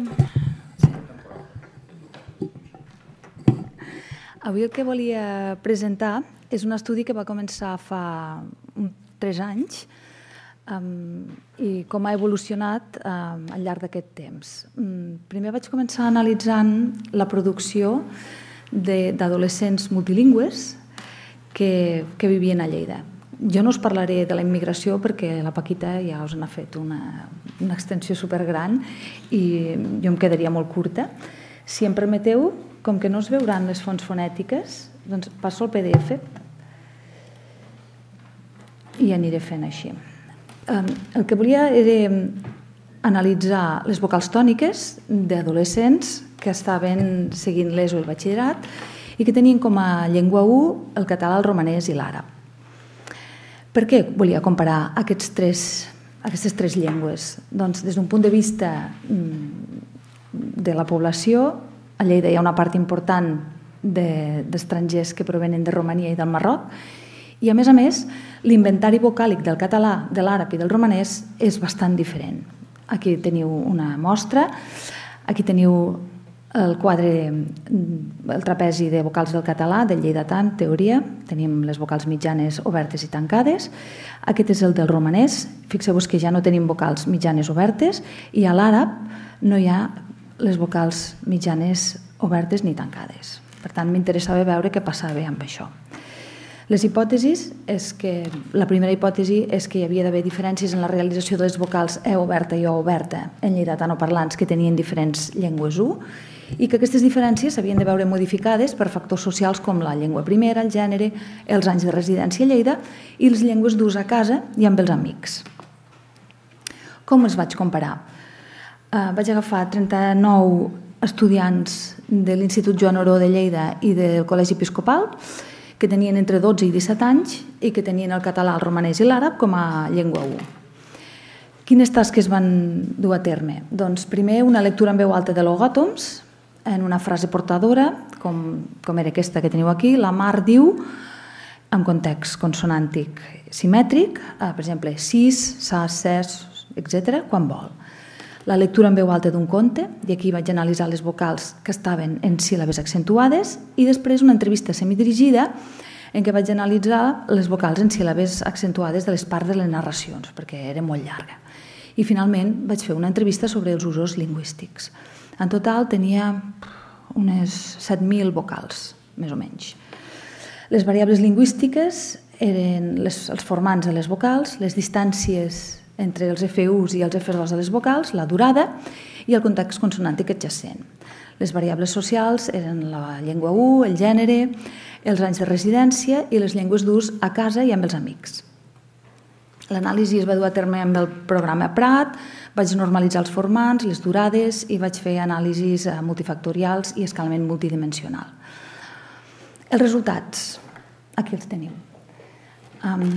Avui el que volia presentar és un estudi que va començar fa tres anys um, i com ha evolucionat um, al llarg d'aquest temps. Um, primer vaig començar analitzant la producció d'adolescents multilingües que, que vivien a Lleida. Jo no us parlaré de la immigració perquè la Paquita ja us n'ha fet una, una extensió supergran i jo em quedaria molt curta. Si em permeteu, com que no es veuran les fonts fonètiques, doncs passo el PDF i aniré fent així. El que volia era analitzar les vocals tòniques d'adolescents que estaven seguint l'ESO i el batxillerat i que tenien com a llengua 1 el català, el romanès i l'àrab. Per què volia comparar aquests tres, aquestes tres llengües? Doncs des d'un punt de vista mm, de la població, a Lleida hi ha una part important d'estrangers de, que provenen de Romania i del Marroc. I, a més a més, l'inventari vocàlic del català, de l'àrab i del romanès és bastant diferent. Aquí teniu una mostra, aquí teniu el quadre, el trapezi de vocals del català, del tant, teoria, tenim les vocals mitjanes obertes i tancades. Aquest és el del romanès, fixeu-vos que ja no tenim vocals mitjanes obertes i a l'àrab no hi ha les vocals mitjanes obertes ni tancades. Per tant, m'interessava veure què passava amb això. Les hipòtesis és que la primera hipòtesi és que hi havia d'haver diferències en la realització de les vocals E oberta i O oberta en parlants que tenien diferents llengües 1 i que aquestes diferències s'havien de veure modificades per factors socials com la llengua primera, el gènere, els anys de residència a Lleida i les llengües d'ús a casa i amb els amics. Com els vaig comparar? Eh, vaig agafar 39 estudiants de l'Institut Joan Oró de Lleida i del Col·legi Episcopal que tenien entre 12 i 17 anys i que tenien el català, el romanès i l'àrab com a llengua 1. Quines tasques van dur a terme? Doncs primer una lectura en veu alta de logàtoms en una frase portadora, com, com era aquesta que teniu aquí, la mar diu en context consonàntic simètric, eh, per exemple, sis, sa, ses, etc., quan vol la lectura en veu alta d'un conte, i aquí vaig analitzar les vocals que estaven en síl·labes accentuades, i després una entrevista semidirigida en què vaig analitzar les vocals en síl·labes accentuades de les parts de les narracions, perquè era molt llarga. I finalment vaig fer una entrevista sobre els usos lingüístics. En total tenia unes 7.000 vocals, més o menys. Les variables lingüístiques eren les, els formants de les vocals, les distàncies entre els FUs i els F2 de les vocals, la durada i el context consonàntic adjacent. Les variables socials eren la llengua 1, el gènere, els anys de residència i les llengües d'ús a casa i amb els amics. L'anàlisi es va dur a terme amb el programa Prat, vaig normalitzar els formants, les durades i vaig fer anàlisis eh, multifactorials i escalament multidimensional. Els resultats, aquí els teniu. Um,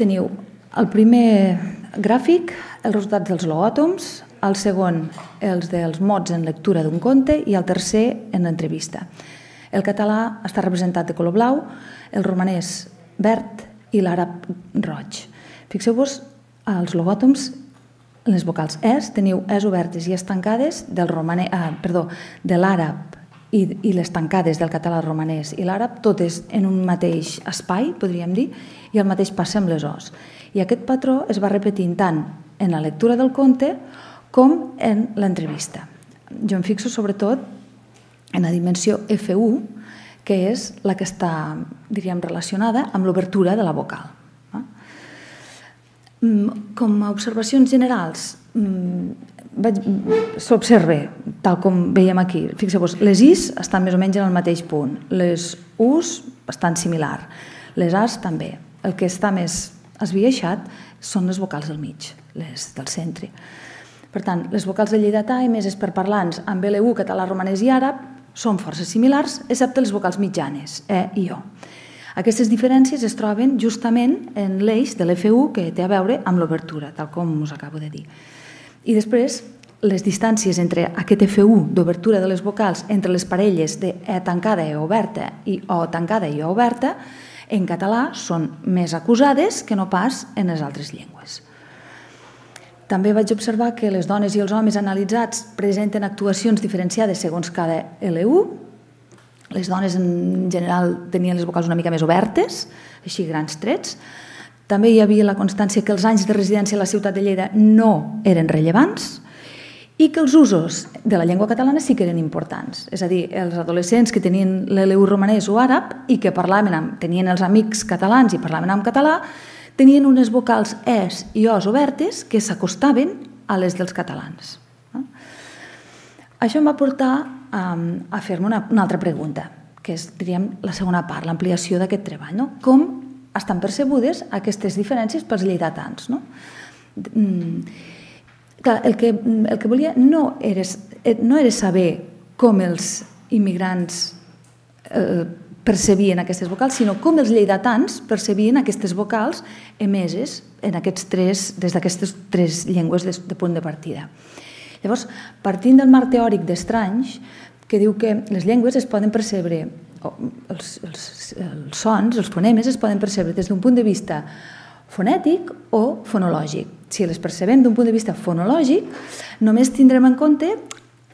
teniu el primer gràfic, els resultats dels logòtoms, el segon, els dels mots en lectura d'un conte i el tercer, en l'entrevista. El català està representat de color blau, el romanès verd i l'àrab roig. Fixeu-vos als logòtoms les vocals es, teniu es obertes i es tancades del romanè, ah, perdó, de l'àrab i, i les tancades del català romanès i l'àrab, tot és en un mateix espai, podríem dir, i el mateix passa amb les os. I aquest patró es va repetint tant en la lectura del conte com en l'entrevista. Jo em fixo sobretot en la dimensió F1, que és la que està, diríem, relacionada amb l'obertura de la vocal. Mm, com a observacions generals, mm, s'observa, tal com veiem aquí. Fixeu-vos, les is estan més o menys en el mateix punt, les us estan similar, les as també. El que està més esbiaixat són les vocals del mig, les del centre. Per tant, les vocals de lleidatà, és per parlants amb L1, català, romanès i àrab, són força similars, excepte les vocals mitjanes, E i O. Aquestes diferències es troben justament en l'eix de l'F1 que té a veure amb l'obertura, tal com us acabo de dir. I després, les distàncies entre aquest F1 d'obertura de les vocals entre les parelles de E tancada i e oberta i O tancada i O oberta en català són més acusades que no pas en les altres llengües. També vaig observar que les dones i els homes analitzats presenten actuacions diferenciades segons cada L1. Les dones en general tenien les vocals una mica més obertes, així grans trets, també hi havia la constància que els anys de residència a la ciutat de Lleida no eren rellevants i que els usos de la llengua catalana sí que eren importants. És a dir, els adolescents que tenien l'eleu romanès o àrab i que parlaven amb, tenien els amics catalans i parlaven en català, tenien unes vocals es i os obertes que s'acostaven a les dels catalans. Això em va portar a, ehm, a fer-me una, una altra pregunta, que és, diríem, la segona part, l'ampliació d'aquest treball. No? Com estan percebudes aquestes diferències pels lleidatans. No? Mm. Clar, el que, mm, el que volia no era, eh, no era saber com els immigrants eh, percebien aquestes vocals, sinó com els lleidatans percebien aquestes vocals emeses en aquests tres, des d'aquestes tres llengües de, de punt de partida. Llavors, partint del marc teòric d'estranys, que diu que les llengües es poden percebre els, els, els sons, els fonemes, es poden percebre des d'un punt de vista fonètic o fonològic. Si les percebem d'un punt de vista fonològic, només tindrem en compte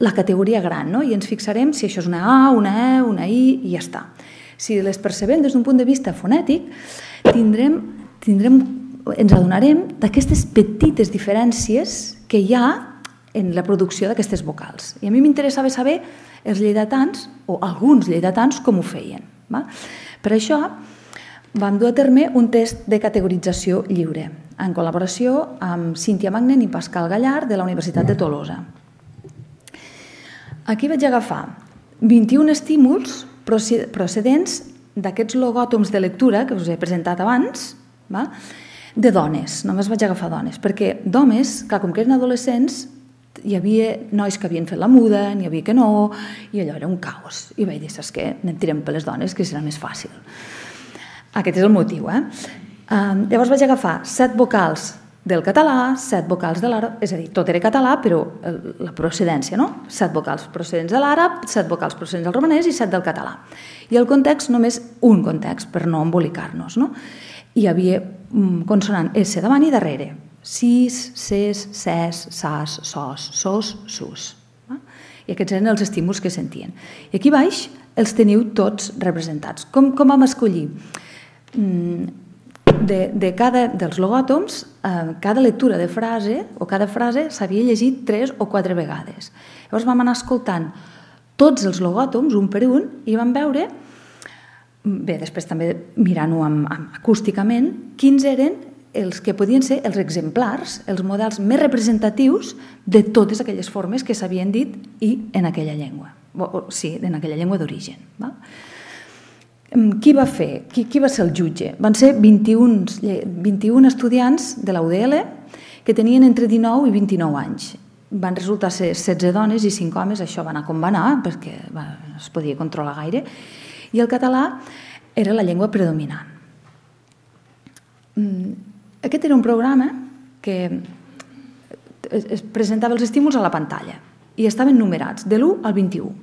la categoria gran, no? i ens fixarem si això és una A, una E, una I, i ja està. Si les percebem des d'un punt de vista fonètic, tindrem, tindrem, ens adonarem d'aquestes petites diferències que hi ha en la producció d'aquestes vocals. I a mi m'interessava saber els lleidatans, o alguns lleidatans, com ho feien. Va? Per això vam dur a terme un test de categorització lliure, en col·laboració amb Cíntia Magnen i Pascal Gallar de la Universitat de Tolosa. Aquí vaig agafar 21 estímuls procedents d'aquests logòtoms de lectura que us he presentat abans, va? de dones, només vaig agafar dones, perquè d'homes, que com que eren adolescents, hi havia nois que havien fet la muda, n'hi havia que no, i allò era un caos. I vaig dir, saps què? Anem tirant per les dones, que serà més fàcil. Aquest és el motiu, eh? Um, llavors vaig agafar set vocals del català, set vocals de l'àrab, és a dir, tot era català, però la procedència, no? Set vocals procedents de l'àrab, set vocals procedents del romanès i set del català. I el context només un context, per no embolicar-nos, no? Hi havia mm, consonant S davant i darrere, sis, ses, ses, sas, sos, sos, sus. I aquests eren els estímuls que sentien. I aquí baix els teniu tots representats. Com, com vam escollir? Mm, de, de cada dels logòtoms, eh, cada lectura de frase o cada frase s'havia llegit tres o quatre vegades. Llavors vam anar escoltant tots els logòtoms, un per un, i vam veure, bé, després també mirant-ho acústicament, quins eren els que podien ser els exemplars, els models més representatius de totes aquelles formes que s'havien dit i en aquella llengua. O, o, sí, en aquella llengua d'origen. Qui va fer? Qui, qui va ser el jutge? Van ser 21, 21 eh, estudiants de la UDL que tenien entre 19 i 29 anys. Van resultar ser 16 dones i 5 homes, això va anar com va anar, perquè va, es podia controlar gaire, i el català era la llengua predominant. Mm, aquest era un programa que es presentava els estímuls a la pantalla i estaven numerats, de l'1 al 21.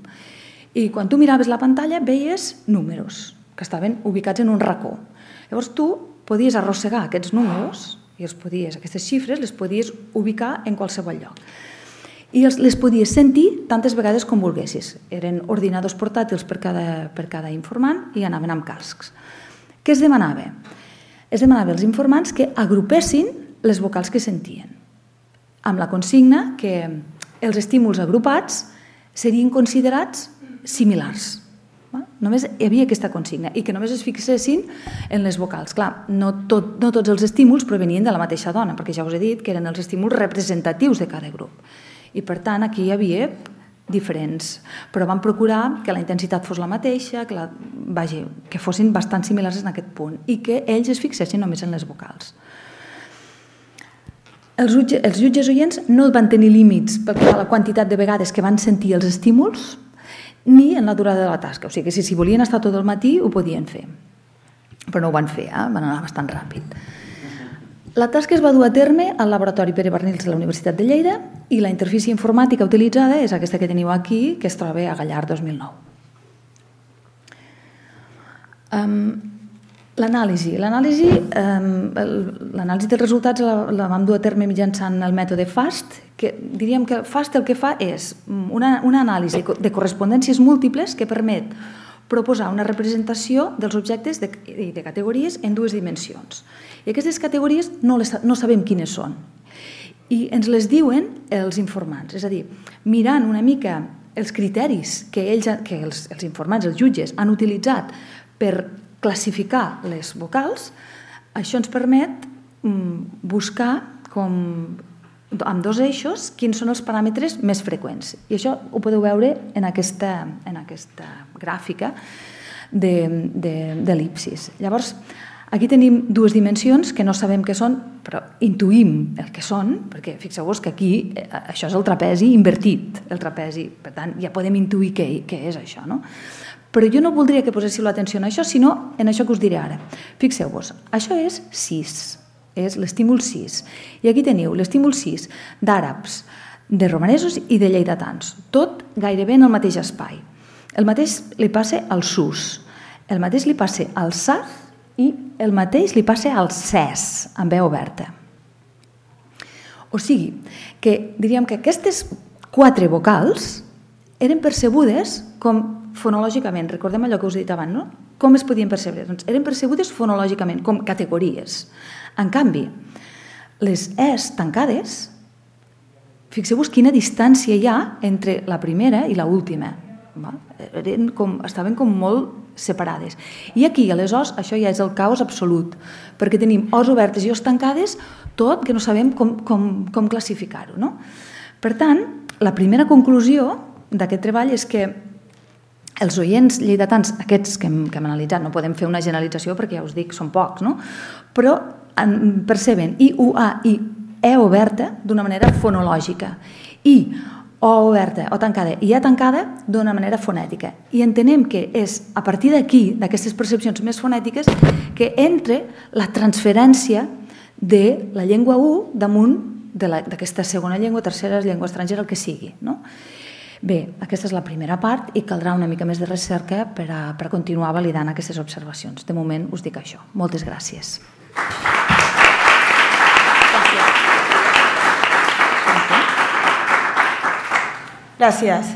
I quan tu miraves la pantalla veies números que estaven ubicats en un racó. Llavors tu podies arrossegar aquests números i els podies, aquestes xifres les podies ubicar en qualsevol lloc. I els, les podies sentir tantes vegades com volguessis. Eren ordinadors portàtils per cada, per cada informant i anaven amb cascs. Què es demanava? es demanava als informants que agrupessin les vocals que sentien, amb la consigna que els estímuls agrupats serien considerats similars. Només hi havia aquesta consigna i que només es fixessin en les vocals. Clar, no, tot, no tots els estímuls provenien de la mateixa dona, perquè ja us he dit que eren els estímuls representatius de cada grup. I per tant, aquí hi havia diferents, però vam procurar que la intensitat fos la mateixa, que, la, vagi, que fossin bastant similars en aquest punt i que ells es fixessin només en les vocals. Els, jutge, els jutges oients no van tenir límits per a la quantitat de vegades que van sentir els estímuls ni en la durada de la tasca. O sigui que si, si volien estar tot el matí ho podien fer, però no ho van fer, eh? van anar bastant ràpid. La tasca es va dur a terme al Laboratori Pere Barnils de la Universitat de Lleida i la interfície informàtica utilitzada és aquesta que teniu aquí, que es troba a Gallar 2009. Um, L'anàlisi. L'anàlisi um, dels resultats la, la vam dur a terme mitjançant el mètode FAST, que diríem que FAST el que fa és una, una anàlisi de correspondències múltiples que permet proposar una representació dels objectes de, i de categories en dues dimensions. I aquestes categories no, les, no sabem quines són. I ens les diuen els informants. És a dir, mirant una mica els criteris que, ells, que els, els informants, els jutges, han utilitzat per classificar les vocals, això ens permet mm, buscar com amb dos eixos, quins són els paràmetres més freqüents. I això ho podeu veure en aquesta, en aquesta gràfica de, d'el·lipsis. Llavors, aquí tenim dues dimensions que no sabem què són, però intuïm el que són, perquè fixeu-vos que aquí eh, això és el trapezi invertit, el trapezi, per tant, ja podem intuir què, què és això. No? Però jo no voldria que poséssiu l'atenció en això, sinó en això que us diré ara. Fixeu-vos, això és 6 és l'estímul 6. I aquí teniu l'estímul 6 d'àrabs, de romanesos i de lleidatans, tot gairebé en el mateix espai. El mateix li passa al sus, el mateix li passa al sar i el mateix li passa al ses, amb veu oberta. O sigui, que diríem que aquestes quatre vocals eren percebudes com fonològicament, recordem allò que us he dit abans, no? Com es podien percebre? Doncs eren percebudes fonològicament, com categories. En canvi, les es tancades, fixeu-vos quina distància hi ha entre la primera i l'última. Eren com, estaven com molt separades. I aquí, aleshores, això ja és el caos absolut, perquè tenim os obertes i os tancades, tot que no sabem com, com, com classificar-ho. No? Per tant, la primera conclusió d'aquest treball és que els oients lleidatans, aquests que hem, que hem analitzat, no podem fer una generalització perquè ja us dic, són pocs, no? però en, perceben IUA i E oberta d'una manera fonològica i O oberta o tancada i E tancada d'una manera fonètica. I entenem que és a partir d'aquí, d'aquestes percepcions més fonètiques, que entre la transferència de la llengua 1 damunt d'aquesta segona llengua, tercera llengua estrangera, el que sigui. No? Bé, aquesta és la primera part i caldrà una mica més de recerca per a, per continuar validant aquestes observacions. De moment us dic això. Moltes gràcies. Gràcies.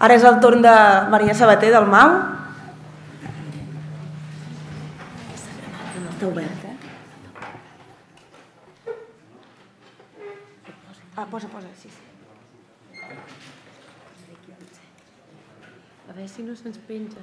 Ara és el torn de Maria Sabater, del MAU. Està obert, eh? Ah, posa, posa, sí, sí. A veure si no se'ns penja.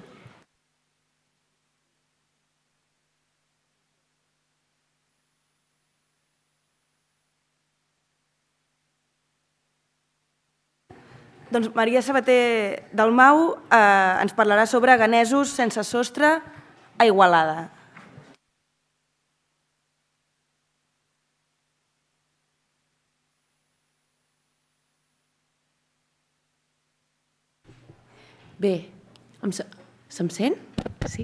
Doncs Maria Sabater del Mau eh, ens parlarà sobre ganesos sense sostre a Igualada. Bé, em se... se'm sent? Sí.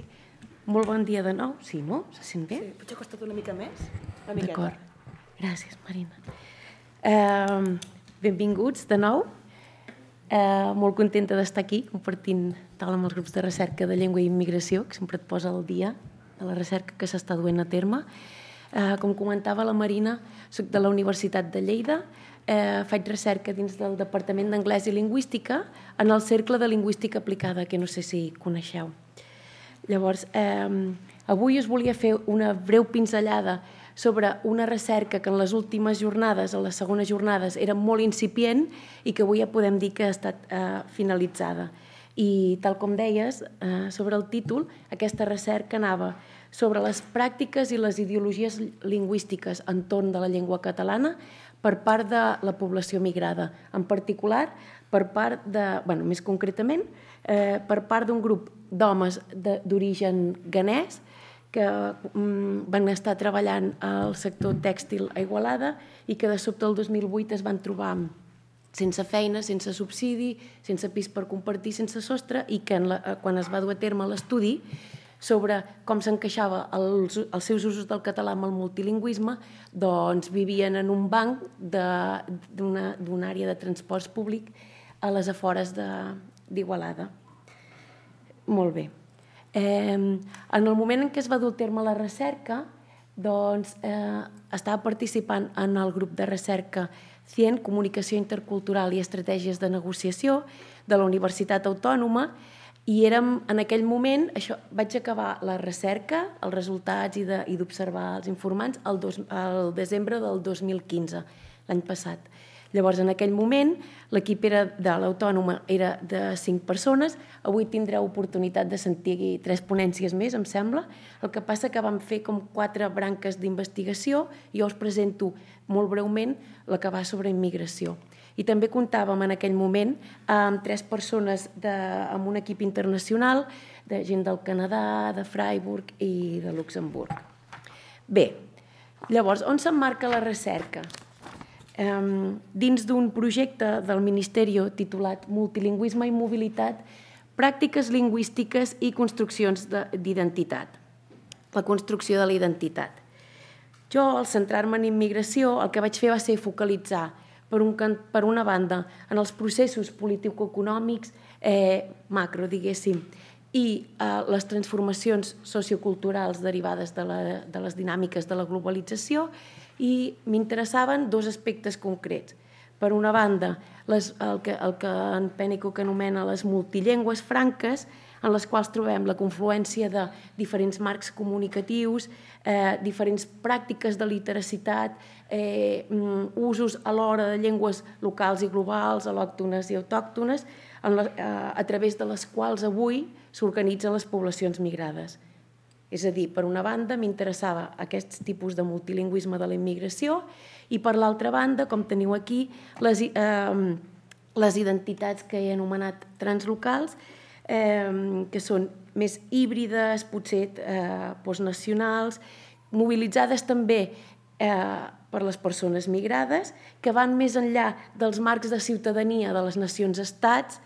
Molt bon dia de nou. Sí, no? Se sent bé? Sí, potser ha costat una mica més. D'acord. Gràcies, Marina. Eh, benvinguts de nou. Eh, molt contenta d'estar aquí compartint tal amb els grups de recerca de llengua i immigració, que sempre et posa al dia de la recerca que s'està duent a terme. Eh, com comentava la Marina, soc de la Universitat de Lleida, eh, faig recerca dins del Departament d'Anglès i Lingüística en el Cercle de Lingüística Aplicada, que no sé si coneixeu. Llavors, eh, avui us volia fer una breu pinzellada sobre una recerca que en les últimes jornades, en les segones jornades, era molt incipient i que avui ja podem dir que ha estat eh, finalitzada. I tal com deies, eh, sobre el títol, aquesta recerca anava sobre les pràctiques i les ideologies lingüístiques entorn de la llengua catalana per part de la població migrada, en particular per part de, bueno, més concretament, eh, per part d'un grup d'homes d'origen ganès que mm, van estar treballant al sector tèxtil a Igualada i que de sobte el 2008 es van trobar sense feina, sense subsidi, sense pis per compartir, sense sostre, i que la, eh, quan es va dur a terme l'estudi sobre com s'encaixava els, els seus usos del català amb el multilingüisme, doncs vivien en un banc d'una àrea de transports públic a les afores d'Igualada. Molt bé. Eh, en el moment en què es va dur a terme la recerca, doncs, eh, estava participant en el grup de recerca CIEN, Comunicació Intercultural i Estratègies de Negociació de la Universitat Autònoma, i érem, en aquell moment, això, vaig acabar la recerca, els resultats i d'observar els informants el, dos, el desembre del 2015, l'any passat. Llavors, en aquell moment, l'equip era de l'autònoma era de 5 persones, avui tindreu oportunitat de sentir tres ponències més, em sembla. El que passa que vam fer com quatre branques d'investigació, jo us presento molt breument la que va sobre immigració. I també comptàvem en aquell moment amb tres persones de, amb un equip internacional, de gent del Canadà, de Freiburg i de Luxemburg. Bé, llavors, on s'emmarca la recerca? dins d'un projecte del Ministeri titulat Multilingüisme i Mobilitat, pràctiques lingüístiques i construccions d'identitat, la construcció de la identitat. Jo, al centrar-me en immigració, el que vaig fer va ser focalitzar, per, un, per una banda, en els processos polític-econòmics eh, macro, diguéssim, i eh, les transformacions socioculturals derivades de, la, de les dinàmiques de la globalització, i m'interessaven dos aspectes concrets. Per una banda, les, el, que, el que en Pènicoc anomena les multillengües franques, en les quals trobem la confluència de diferents marcs comunicatius, eh, diferents pràctiques de literacitat, eh, mm, usos a l'hora de llengües locals i globals, al·lòctones i autòctones, en la, eh, a través de les quals avui s'organitzen les poblacions migrades. És a dir, per una banda m'interessava aquest tipus de multilingüisme de la immigració i per l'altra banda, com teniu aquí, les, eh, les identitats que he anomenat translocals, eh, que són més híbrides, potser eh, postnacionals, mobilitzades també eh, per les persones migrades, que van més enllà dels marcs de ciutadania de les nacions-estats,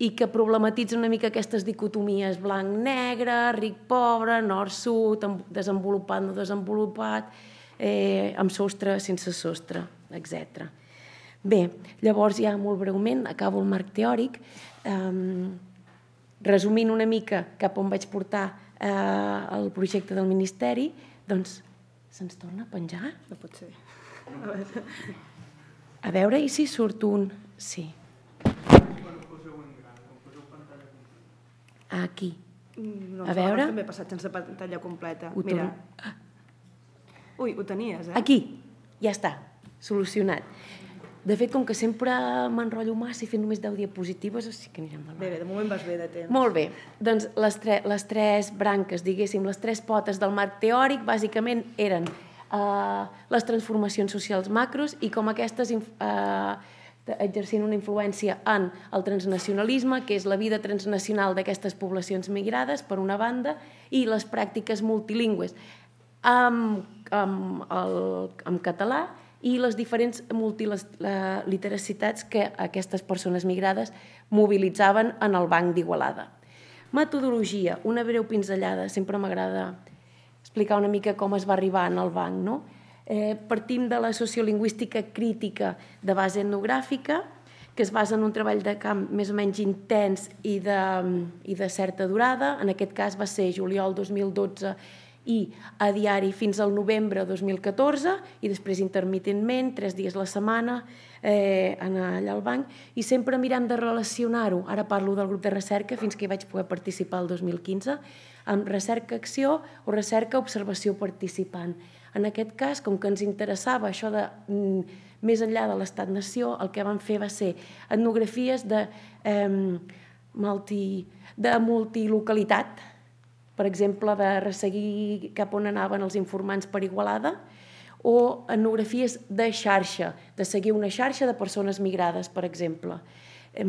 i que problematitza una mica aquestes dicotomies blanc-negre, ric-pobre, nord-sud, desenvolupat, no desenvolupat, eh, amb sostre, sense sostre, etc. Bé, llavors ja molt breument acabo el marc teòric. Eh, resumint una mica cap on vaig portar eh, el projecte del Ministeri, doncs se'ns torna a penjar? No pot ser. A veure, a veure i si surt un... Sí. aquí. Mm, no, a veure... també passat sense pantalla completa. Ho Mira. Ah. Ui, ho tenies, eh? Aquí. Ja està. Solucionat. De fet, com que sempre m'enrotllo massa i fent només 10 diapositives, o sigui que anirem malament. Bé, bé, de moment vas bé de temps. Molt bé. Doncs les, tre les tres branques, diguéssim, les tres potes del marc teòric, bàsicament eren uh, les transformacions socials macros i com aquestes... Uh, exercint una influència en el transnacionalisme, que és la vida transnacional d'aquestes poblacions migrades, per una banda, i les pràctiques multilingües amb, amb, el, amb català i les diferents multiliteracitats eh, que aquestes persones migrades mobilitzaven en el Banc d'Igualada. Metodologia, una breu pinzellada, sempre m'agrada explicar una mica com es va arribar en el banc, no? Eh, partim de la sociolingüística crítica de base etnogràfica, que es basa en un treball de camp més o menys intens i de, i de certa durada. En aquest cas va ser juliol 2012 i a diari fins al novembre 2014 i després intermitentment, tres dies a la setmana, eh, anar allà al banc i sempre mirant de relacionar-ho. Ara parlo del grup de recerca fins que hi vaig poder participar el 2015 amb recerca-acció o recerca-observació participant en aquest cas, com que ens interessava això de mm, més enllà de l'estat-nació, el que vam fer va ser etnografies de, eh, multi, de multilocalitat, per exemple, de resseguir cap on anaven els informants per Igualada, o etnografies de xarxa, de seguir una xarxa de persones migrades, per exemple. Eh,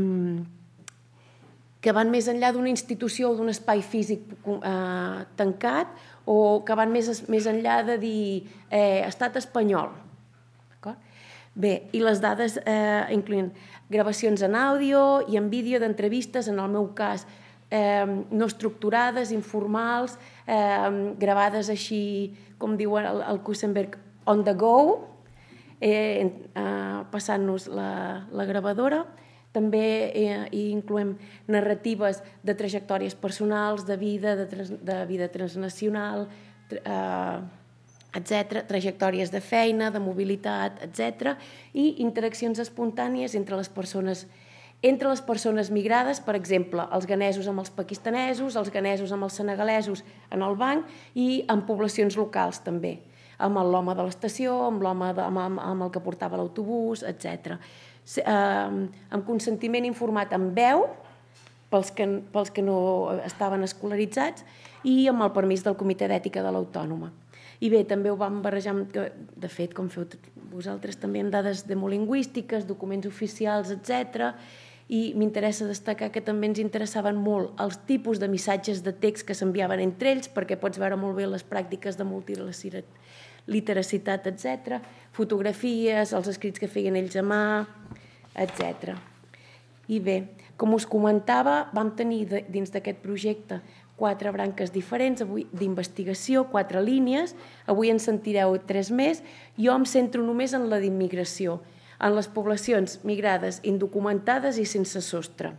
que van més enllà d'una institució o d'un espai físic eh, tancat o que van més, més enllà de dir eh, estat espanyol. Bé, i les dades eh, inclouen gravacions en àudio i en vídeo d'entrevistes, en el meu cas, eh, no estructurades, informals, eh, gravades així, com diu el, el Kusenberg, on the go, eh, eh, passant-nos la, la gravadora, també eh, hi incloem narratives de trajectòries personals, de vida, de, trans, de vida transnacional, eh, etc, trajectòries de feina, de mobilitat, etc, i interaccions espontànies entre les persones entre les persones migrades, per exemple, els ganesos amb els pakistanesos, els ganesos amb els senegalesos en el banc i amb poblacions locals també, amb l'home de l'estació, amb l'home amb, amb, amb el que portava l'autobús, etc eh, amb consentiment informat en veu pels que, pels que no estaven escolaritzats i amb el permís del Comitè d'Ètica de l'Autònoma. I bé, també ho vam barrejar amb... De fet, com feu vosaltres, també amb dades demolingüístiques, documents oficials, etc. I m'interessa destacar que també ens interessaven molt els tipus de missatges de text que s'enviaven entre ells, perquè pots veure molt bé les pràctiques de multilateralisme literacitat, etc., fotografies, els escrits que feien ells a mà, etc. I bé, com us comentava, vam tenir de, dins d'aquest projecte quatre branques diferents avui d'investigació, quatre línies, avui en sentireu tres més, jo em centro només en la d'immigració, en les poblacions migrades, indocumentades i sense sostre.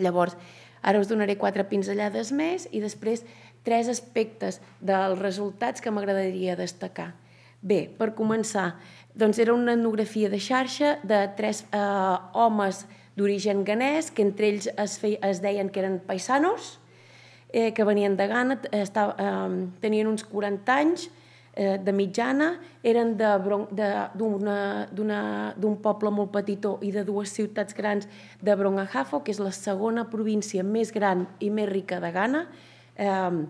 Llavors, ara us donaré quatre pinzellades més i després tres aspectes dels resultats que m'agradaria destacar. Bé, per començar, doncs era una etnografia de xarxa de tres eh, homes d'origen ganès, que entre ells es, feia, es deien que eren paisanos, eh, que venien de Ghana, eh, estava, eh, tenien uns 40 anys eh, de mitjana, eren d'un poble molt petitó i de dues ciutats grans de Brongahafo, que és la segona província més gran i més rica de Ghana, eh,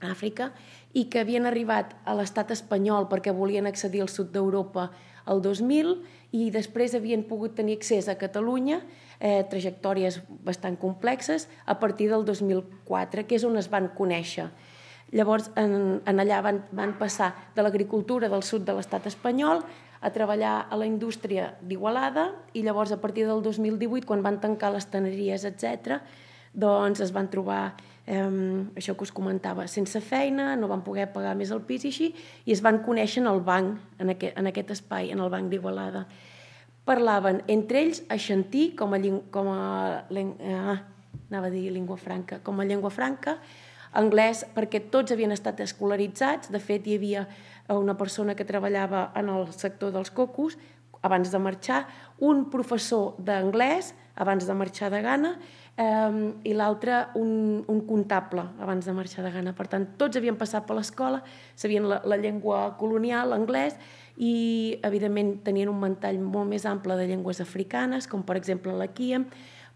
Àfrica, i que havien arribat a l'estat espanyol perquè volien accedir al sud d'Europa el 2000 i després havien pogut tenir accés a Catalunya, eh, trajectòries bastant complexes, a partir del 2004, que és on es van conèixer. Llavors, en, en allà van, van passar de l'agricultura del sud de l'estat espanyol a treballar a la indústria d'Igualada i llavors, a partir del 2018, quan van tancar les taneries, etc., doncs es van trobar eh, això que us comentava, sense feina, no van poder pagar més el pis i així, i es van conèixer en el banc, en aquest, en aquest espai, en el banc d'Igualada. Parlaven entre ells a xantí com a, com a eh, anava a dir llengua franca, com a llengua franca, anglès, perquè tots havien estat escolaritzats, de fet hi havia eh, una persona que treballava en el sector dels cocos, abans de marxar, un professor d'anglès, abans de marxar de Ghana, um, i l'altre un, un comptable abans de marxar de Ghana. Per tant, tots havien passat per l'escola, sabien la, la llengua colonial, l'anglès, i evidentment tenien un mental molt més ample de llengües africanes, com per exemple la Kiem,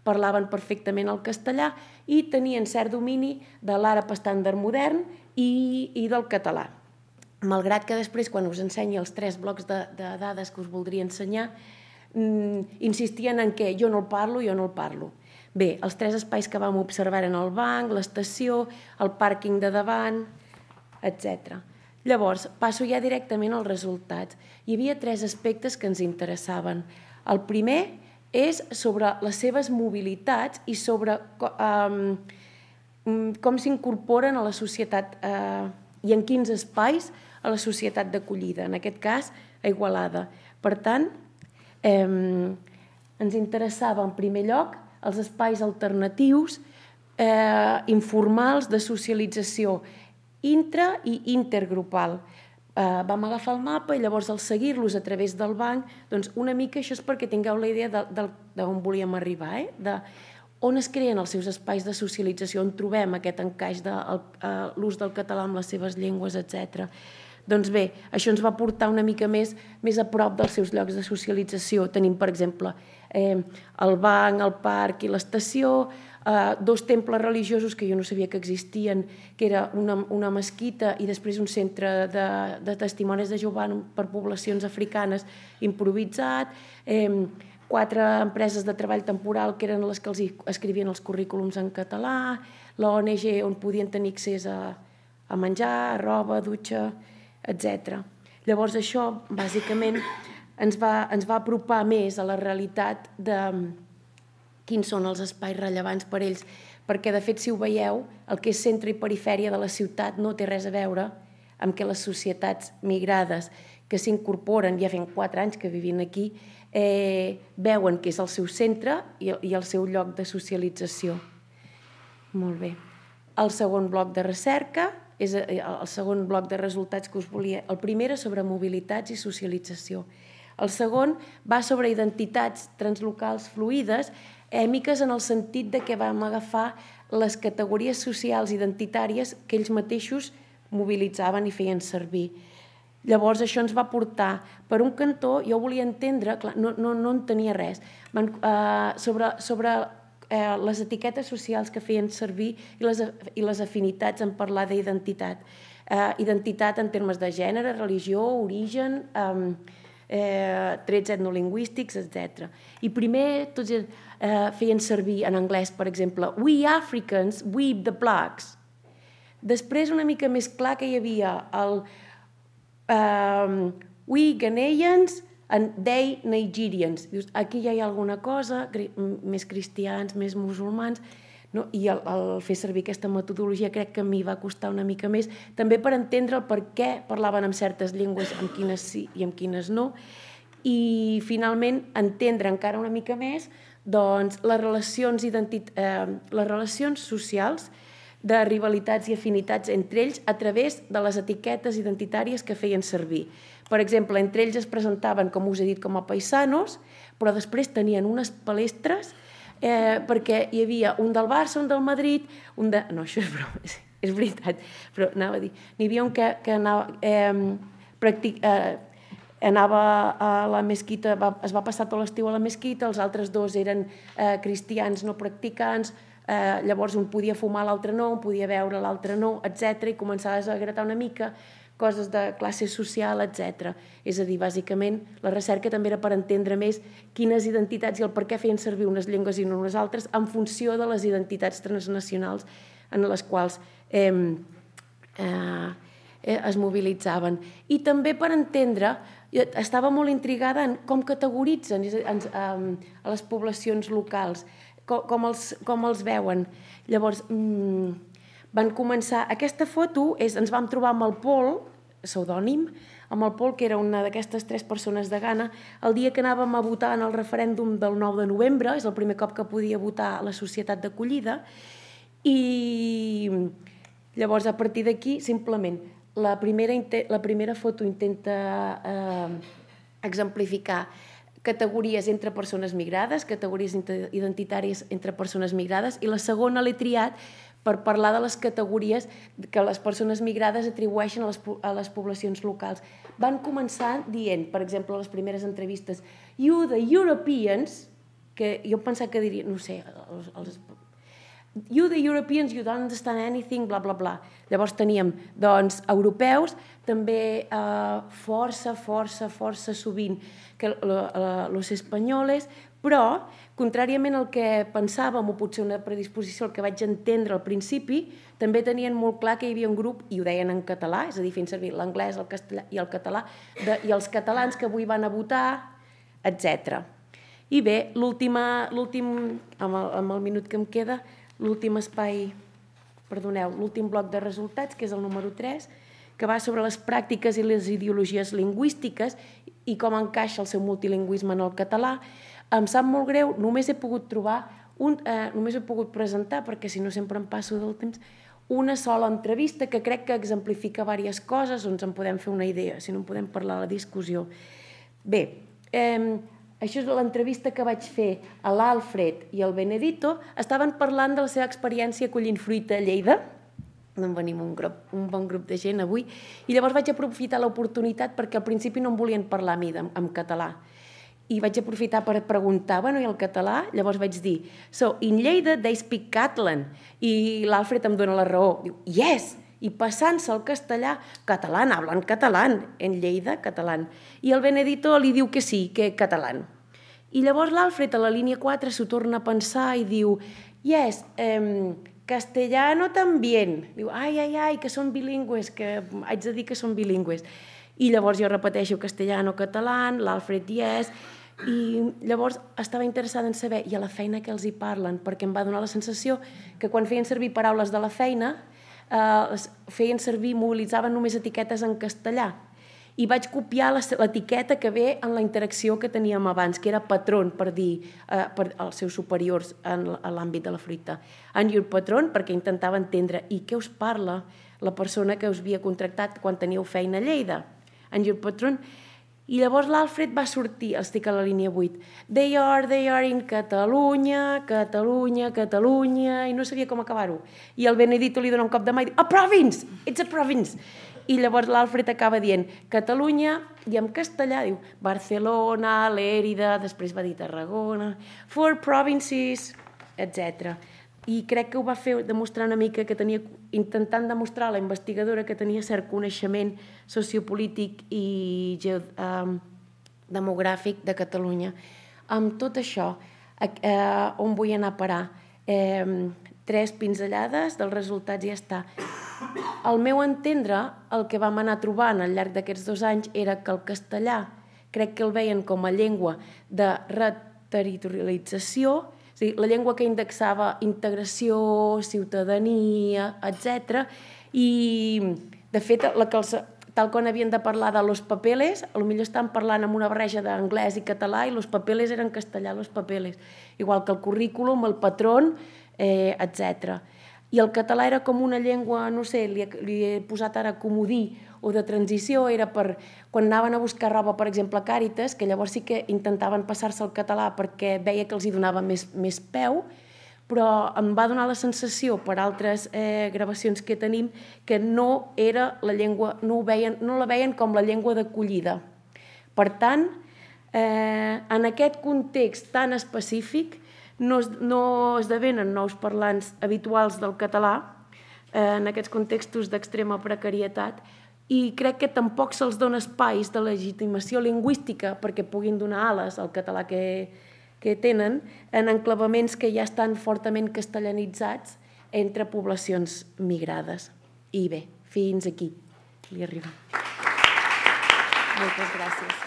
parlaven perfectament el castellà i tenien cert domini de l'àrab estàndard modern i, i del català. Malgrat que després, quan us ensenyi els tres blocs de, de dades que us voldria ensenyar, mm, insistien en que jo no el parlo, jo no el parlo. Bé, els tres espais que vam observar eren el banc, l'estació, el pàrquing de davant, etc. Llavors, passo ja directament als resultats. Hi havia tres aspectes que ens interessaven. El primer és sobre les seves mobilitats i sobre um, com s'incorporen a la societat uh, i en quins espais a la societat d'acollida, en aquest cas a Igualada. Per tant, eh, ens interessava en primer lloc els espais alternatius eh, informals de socialització intra i intergrupal. Eh, vam agafar el mapa i llavors al seguir-los a través del banc, doncs una mica això és perquè tingueu la idea d'on volíem arribar, eh? de on es creen els seus espais de socialització, on trobem aquest encaix de eh, l'ús del català amb les seves llengües, etc. Doncs bé, això ens va portar una mica més, més a prop dels seus llocs de socialització. Tenim, per exemple, eh, el banc, el parc i l'estació, eh, dos temples religiosos que jo no sabia que existien, que era una, una mesquita i després un centre de, de testimonis de Jovan per poblacions africanes improvisat, eh, quatre empreses de treball temporal que eren les que els escrivien els currículums en català, la ONG on podien tenir accés a, a menjar, a roba, a dutxa, etc. Llavors això, bàsicament, ens va, ens va apropar més a la realitat de mm, quins són els espais rellevants per ells, perquè, de fet, si ho veieu, el que és centre i perifèria de la ciutat no té res a veure amb que les societats migrades que s'incorporen, ja fent quatre anys que vivim aquí, eh, veuen que és el seu centre i, i el seu lloc de socialització. Molt bé. El segon bloc de recerca és eh, el segon bloc de resultats que us volia... El primer és sobre mobilitats i socialització. El segon va sobre identitats translocals fluides, èmiques en el sentit de que vam agafar les categories socials identitàries que ells mateixos mobilitzaven i feien servir. Llavors això ens va portar, per un cantó, jo volia entendre, clar, no, no, no en tenia res, van, eh, sobre, sobre eh, les etiquetes socials que feien servir i les, i les afinitats en parlar d'identitat. Eh, identitat en termes de gènere, religió, origen, eh, eh, trets etnolingüístics, etc. I primer tots eh, feien servir en anglès, per exemple, we Africans we the blacks. Després, una mica més clar que hi havia el um, we Ghanaians and they Nigerians. Dius, aquí ja hi ha alguna cosa, més cristians, més musulmans no? I el, el fer servir aquesta metodologia crec que a mi va costar una mica més, també per entendre el per què parlaven amb certes llengües, amb quines sí i amb quines no, i finalment entendre encara una mica més doncs, les, relacions identit eh, les relacions socials de rivalitats i afinitats entre ells a través de les etiquetes identitàries que feien servir. Per exemple, entre ells es presentaven, com us he dit, com a paisanos, però després tenien unes palestres eh, perquè hi havia un del Barça, un del Madrid, un de... No, això és broma, és, és veritat, però anava a dir, n'hi havia un que, que anava, eh, practic, eh, anava a la mesquita, va, es va passar tot l'estiu a la mesquita, els altres dos eren eh, cristians no practicants, eh, llavors un podia fumar, l'altre no, un podia veure, l'altre no, etc i començaves a gratar una mica, coses de classe social, etc. És a dir, bàsicament, la recerca també era per entendre més quines identitats i el per què feien servir unes llengües i no unes altres en funció de les identitats transnacionals en les quals eh, eh, es mobilitzaven. I també per entendre, estava molt intrigada en com categoritzen a les poblacions locals, com els, com els veuen. Llavors, mm, van començar... Aquesta foto és, ens vam trobar amb el Pol, pseudònim, amb el Pol, que era una d'aquestes tres persones de Ghana, el dia que anàvem a votar en el referèndum del 9 de novembre, és el primer cop que podia votar la societat d'acollida, i llavors a partir d'aquí, simplement, la primera, la primera foto intenta eh, exemplificar categories entre persones migrades, categories identitàries entre persones migrades, i la segona l'he triat per parlar de les categories que les persones migrades atribueixen a les, a les poblacions locals. Van començar dient, per exemple, a les primeres entrevistes, you, the Europeans, que jo pensava que diria, no sé, els, els, you, the Europeans, you don't understand anything, bla, bla, bla. Llavors teníem, doncs, europeus, també eh, força, força, força sovint que eh, los españoles, però Contràriament al que pensàvem, o potser una predisposició al que vaig entendre al principi, també tenien molt clar que hi havia un grup, i ho deien en català, és a dir, fent servir l'anglès, el castellà i el català, de, i els catalans que avui van a votar, etc. I bé, l'últim, amb, amb el minut que em queda, l'últim espai, perdoneu, l'últim bloc de resultats, que és el número 3, que va sobre les pràctiques i les ideologies lingüístiques i com encaixa el seu multilingüisme en el català, em sap molt greu, només he pogut trobar, un, eh, només he pogut presentar, perquè si no sempre em passo del temps, una sola entrevista que crec que exemplifica diverses coses on en podem fer una idea, si no en podem parlar a la discussió. Bé, eh, això és l'entrevista que vaig fer a l'Alfred i al Benedito. Estaven parlant de la seva experiència collint fruita a Lleida, d'on venim un, grup, un bon grup de gent avui, i llavors vaig aprofitar l'oportunitat perquè al principi no em volien parlar a mi en català i vaig aprofitar per preguntar, bueno, i el català? Llavors vaig dir, so, in Lleida they speak Catalan. I l'Alfred em dona la raó. Diu, yes! I passant-se al castellà, català, hablan català, en Lleida, català. I el Benedito li diu que sí, que català. I llavors l'Alfred a la línia 4 s'ho torna a pensar i diu, yes, um, castellano también. Diu, ai, ai, ai, que són bilingües, que haig de dir que són bilingües. I llavors jo repeteixo castellano-català, l'Alfred yes, i llavors estava interessada en saber, i a la feina que els hi parlen, perquè em va donar la sensació que quan feien servir paraules de la feina, eh, feien servir, mobilitzaven només etiquetes en castellà. I vaig copiar l'etiqueta que ve en la interacció que teníem abans, que era patron, per dir eh, per als seus superiors en l'àmbit de la fruita. En your patron, perquè intentava entendre i què us parla la persona que us havia contractat quan teníeu feina a Lleida. En your patron, i llavors l'Alfred va sortir, estic a la línia 8, they are, they are in Catalunya, Catalunya, Catalunya, i no sabia com acabar-ho. I el Benedito li dona un cop de mà i diu, a province, it's a province. I llavors l'Alfred acaba dient Catalunya, i en castellà diu Barcelona, Lérida, després va dir Tarragona, four provinces, etc i crec que ho va fer demostrar una mica que tenia, intentant demostrar a la investigadora que tenia cert coneixement sociopolític i eh, demogràfic de Catalunya. Amb tot això, eh, on vull anar a parar? Eh, tres pinzellades, dels resultats ja està. Al meu entendre, el que vam anar trobant al llarg d'aquests dos anys era que el castellà, crec que el veien com a llengua de reterritorialització, o sigui, la llengua que indexava integració, ciutadania, etc. I, de fet, la que els, tal com havien de parlar de los papeles, millor estan parlant amb una barreja d'anglès i català i los papeles eren castellà, los papeles. Igual que el currículum, el patrón, eh, etc. I el català era com una llengua, no sé, li he, li he posat ara comodí, o de transició era per quan anaven a buscar roba, per exemple, a Càritas, que llavors sí que intentaven passar-se al català perquè veia que els hi donava més, més peu, però em va donar la sensació per altres eh, gravacions que tenim que no era la llengua, no, ho veien, no la veien com la llengua d'acollida. Per tant, eh, en aquest context tan específic no, es, no esdevenen nous parlants habituals del català eh, en aquests contextos d'extrema precarietat, i crec que tampoc se'ls dona espais de legitimació lingüística perquè puguin donar ales al català que, que tenen en enclavaments que ja estan fortament castellanitzats entre poblacions migrades. I bé, fins aquí. Li arriba. Moltes gràcies.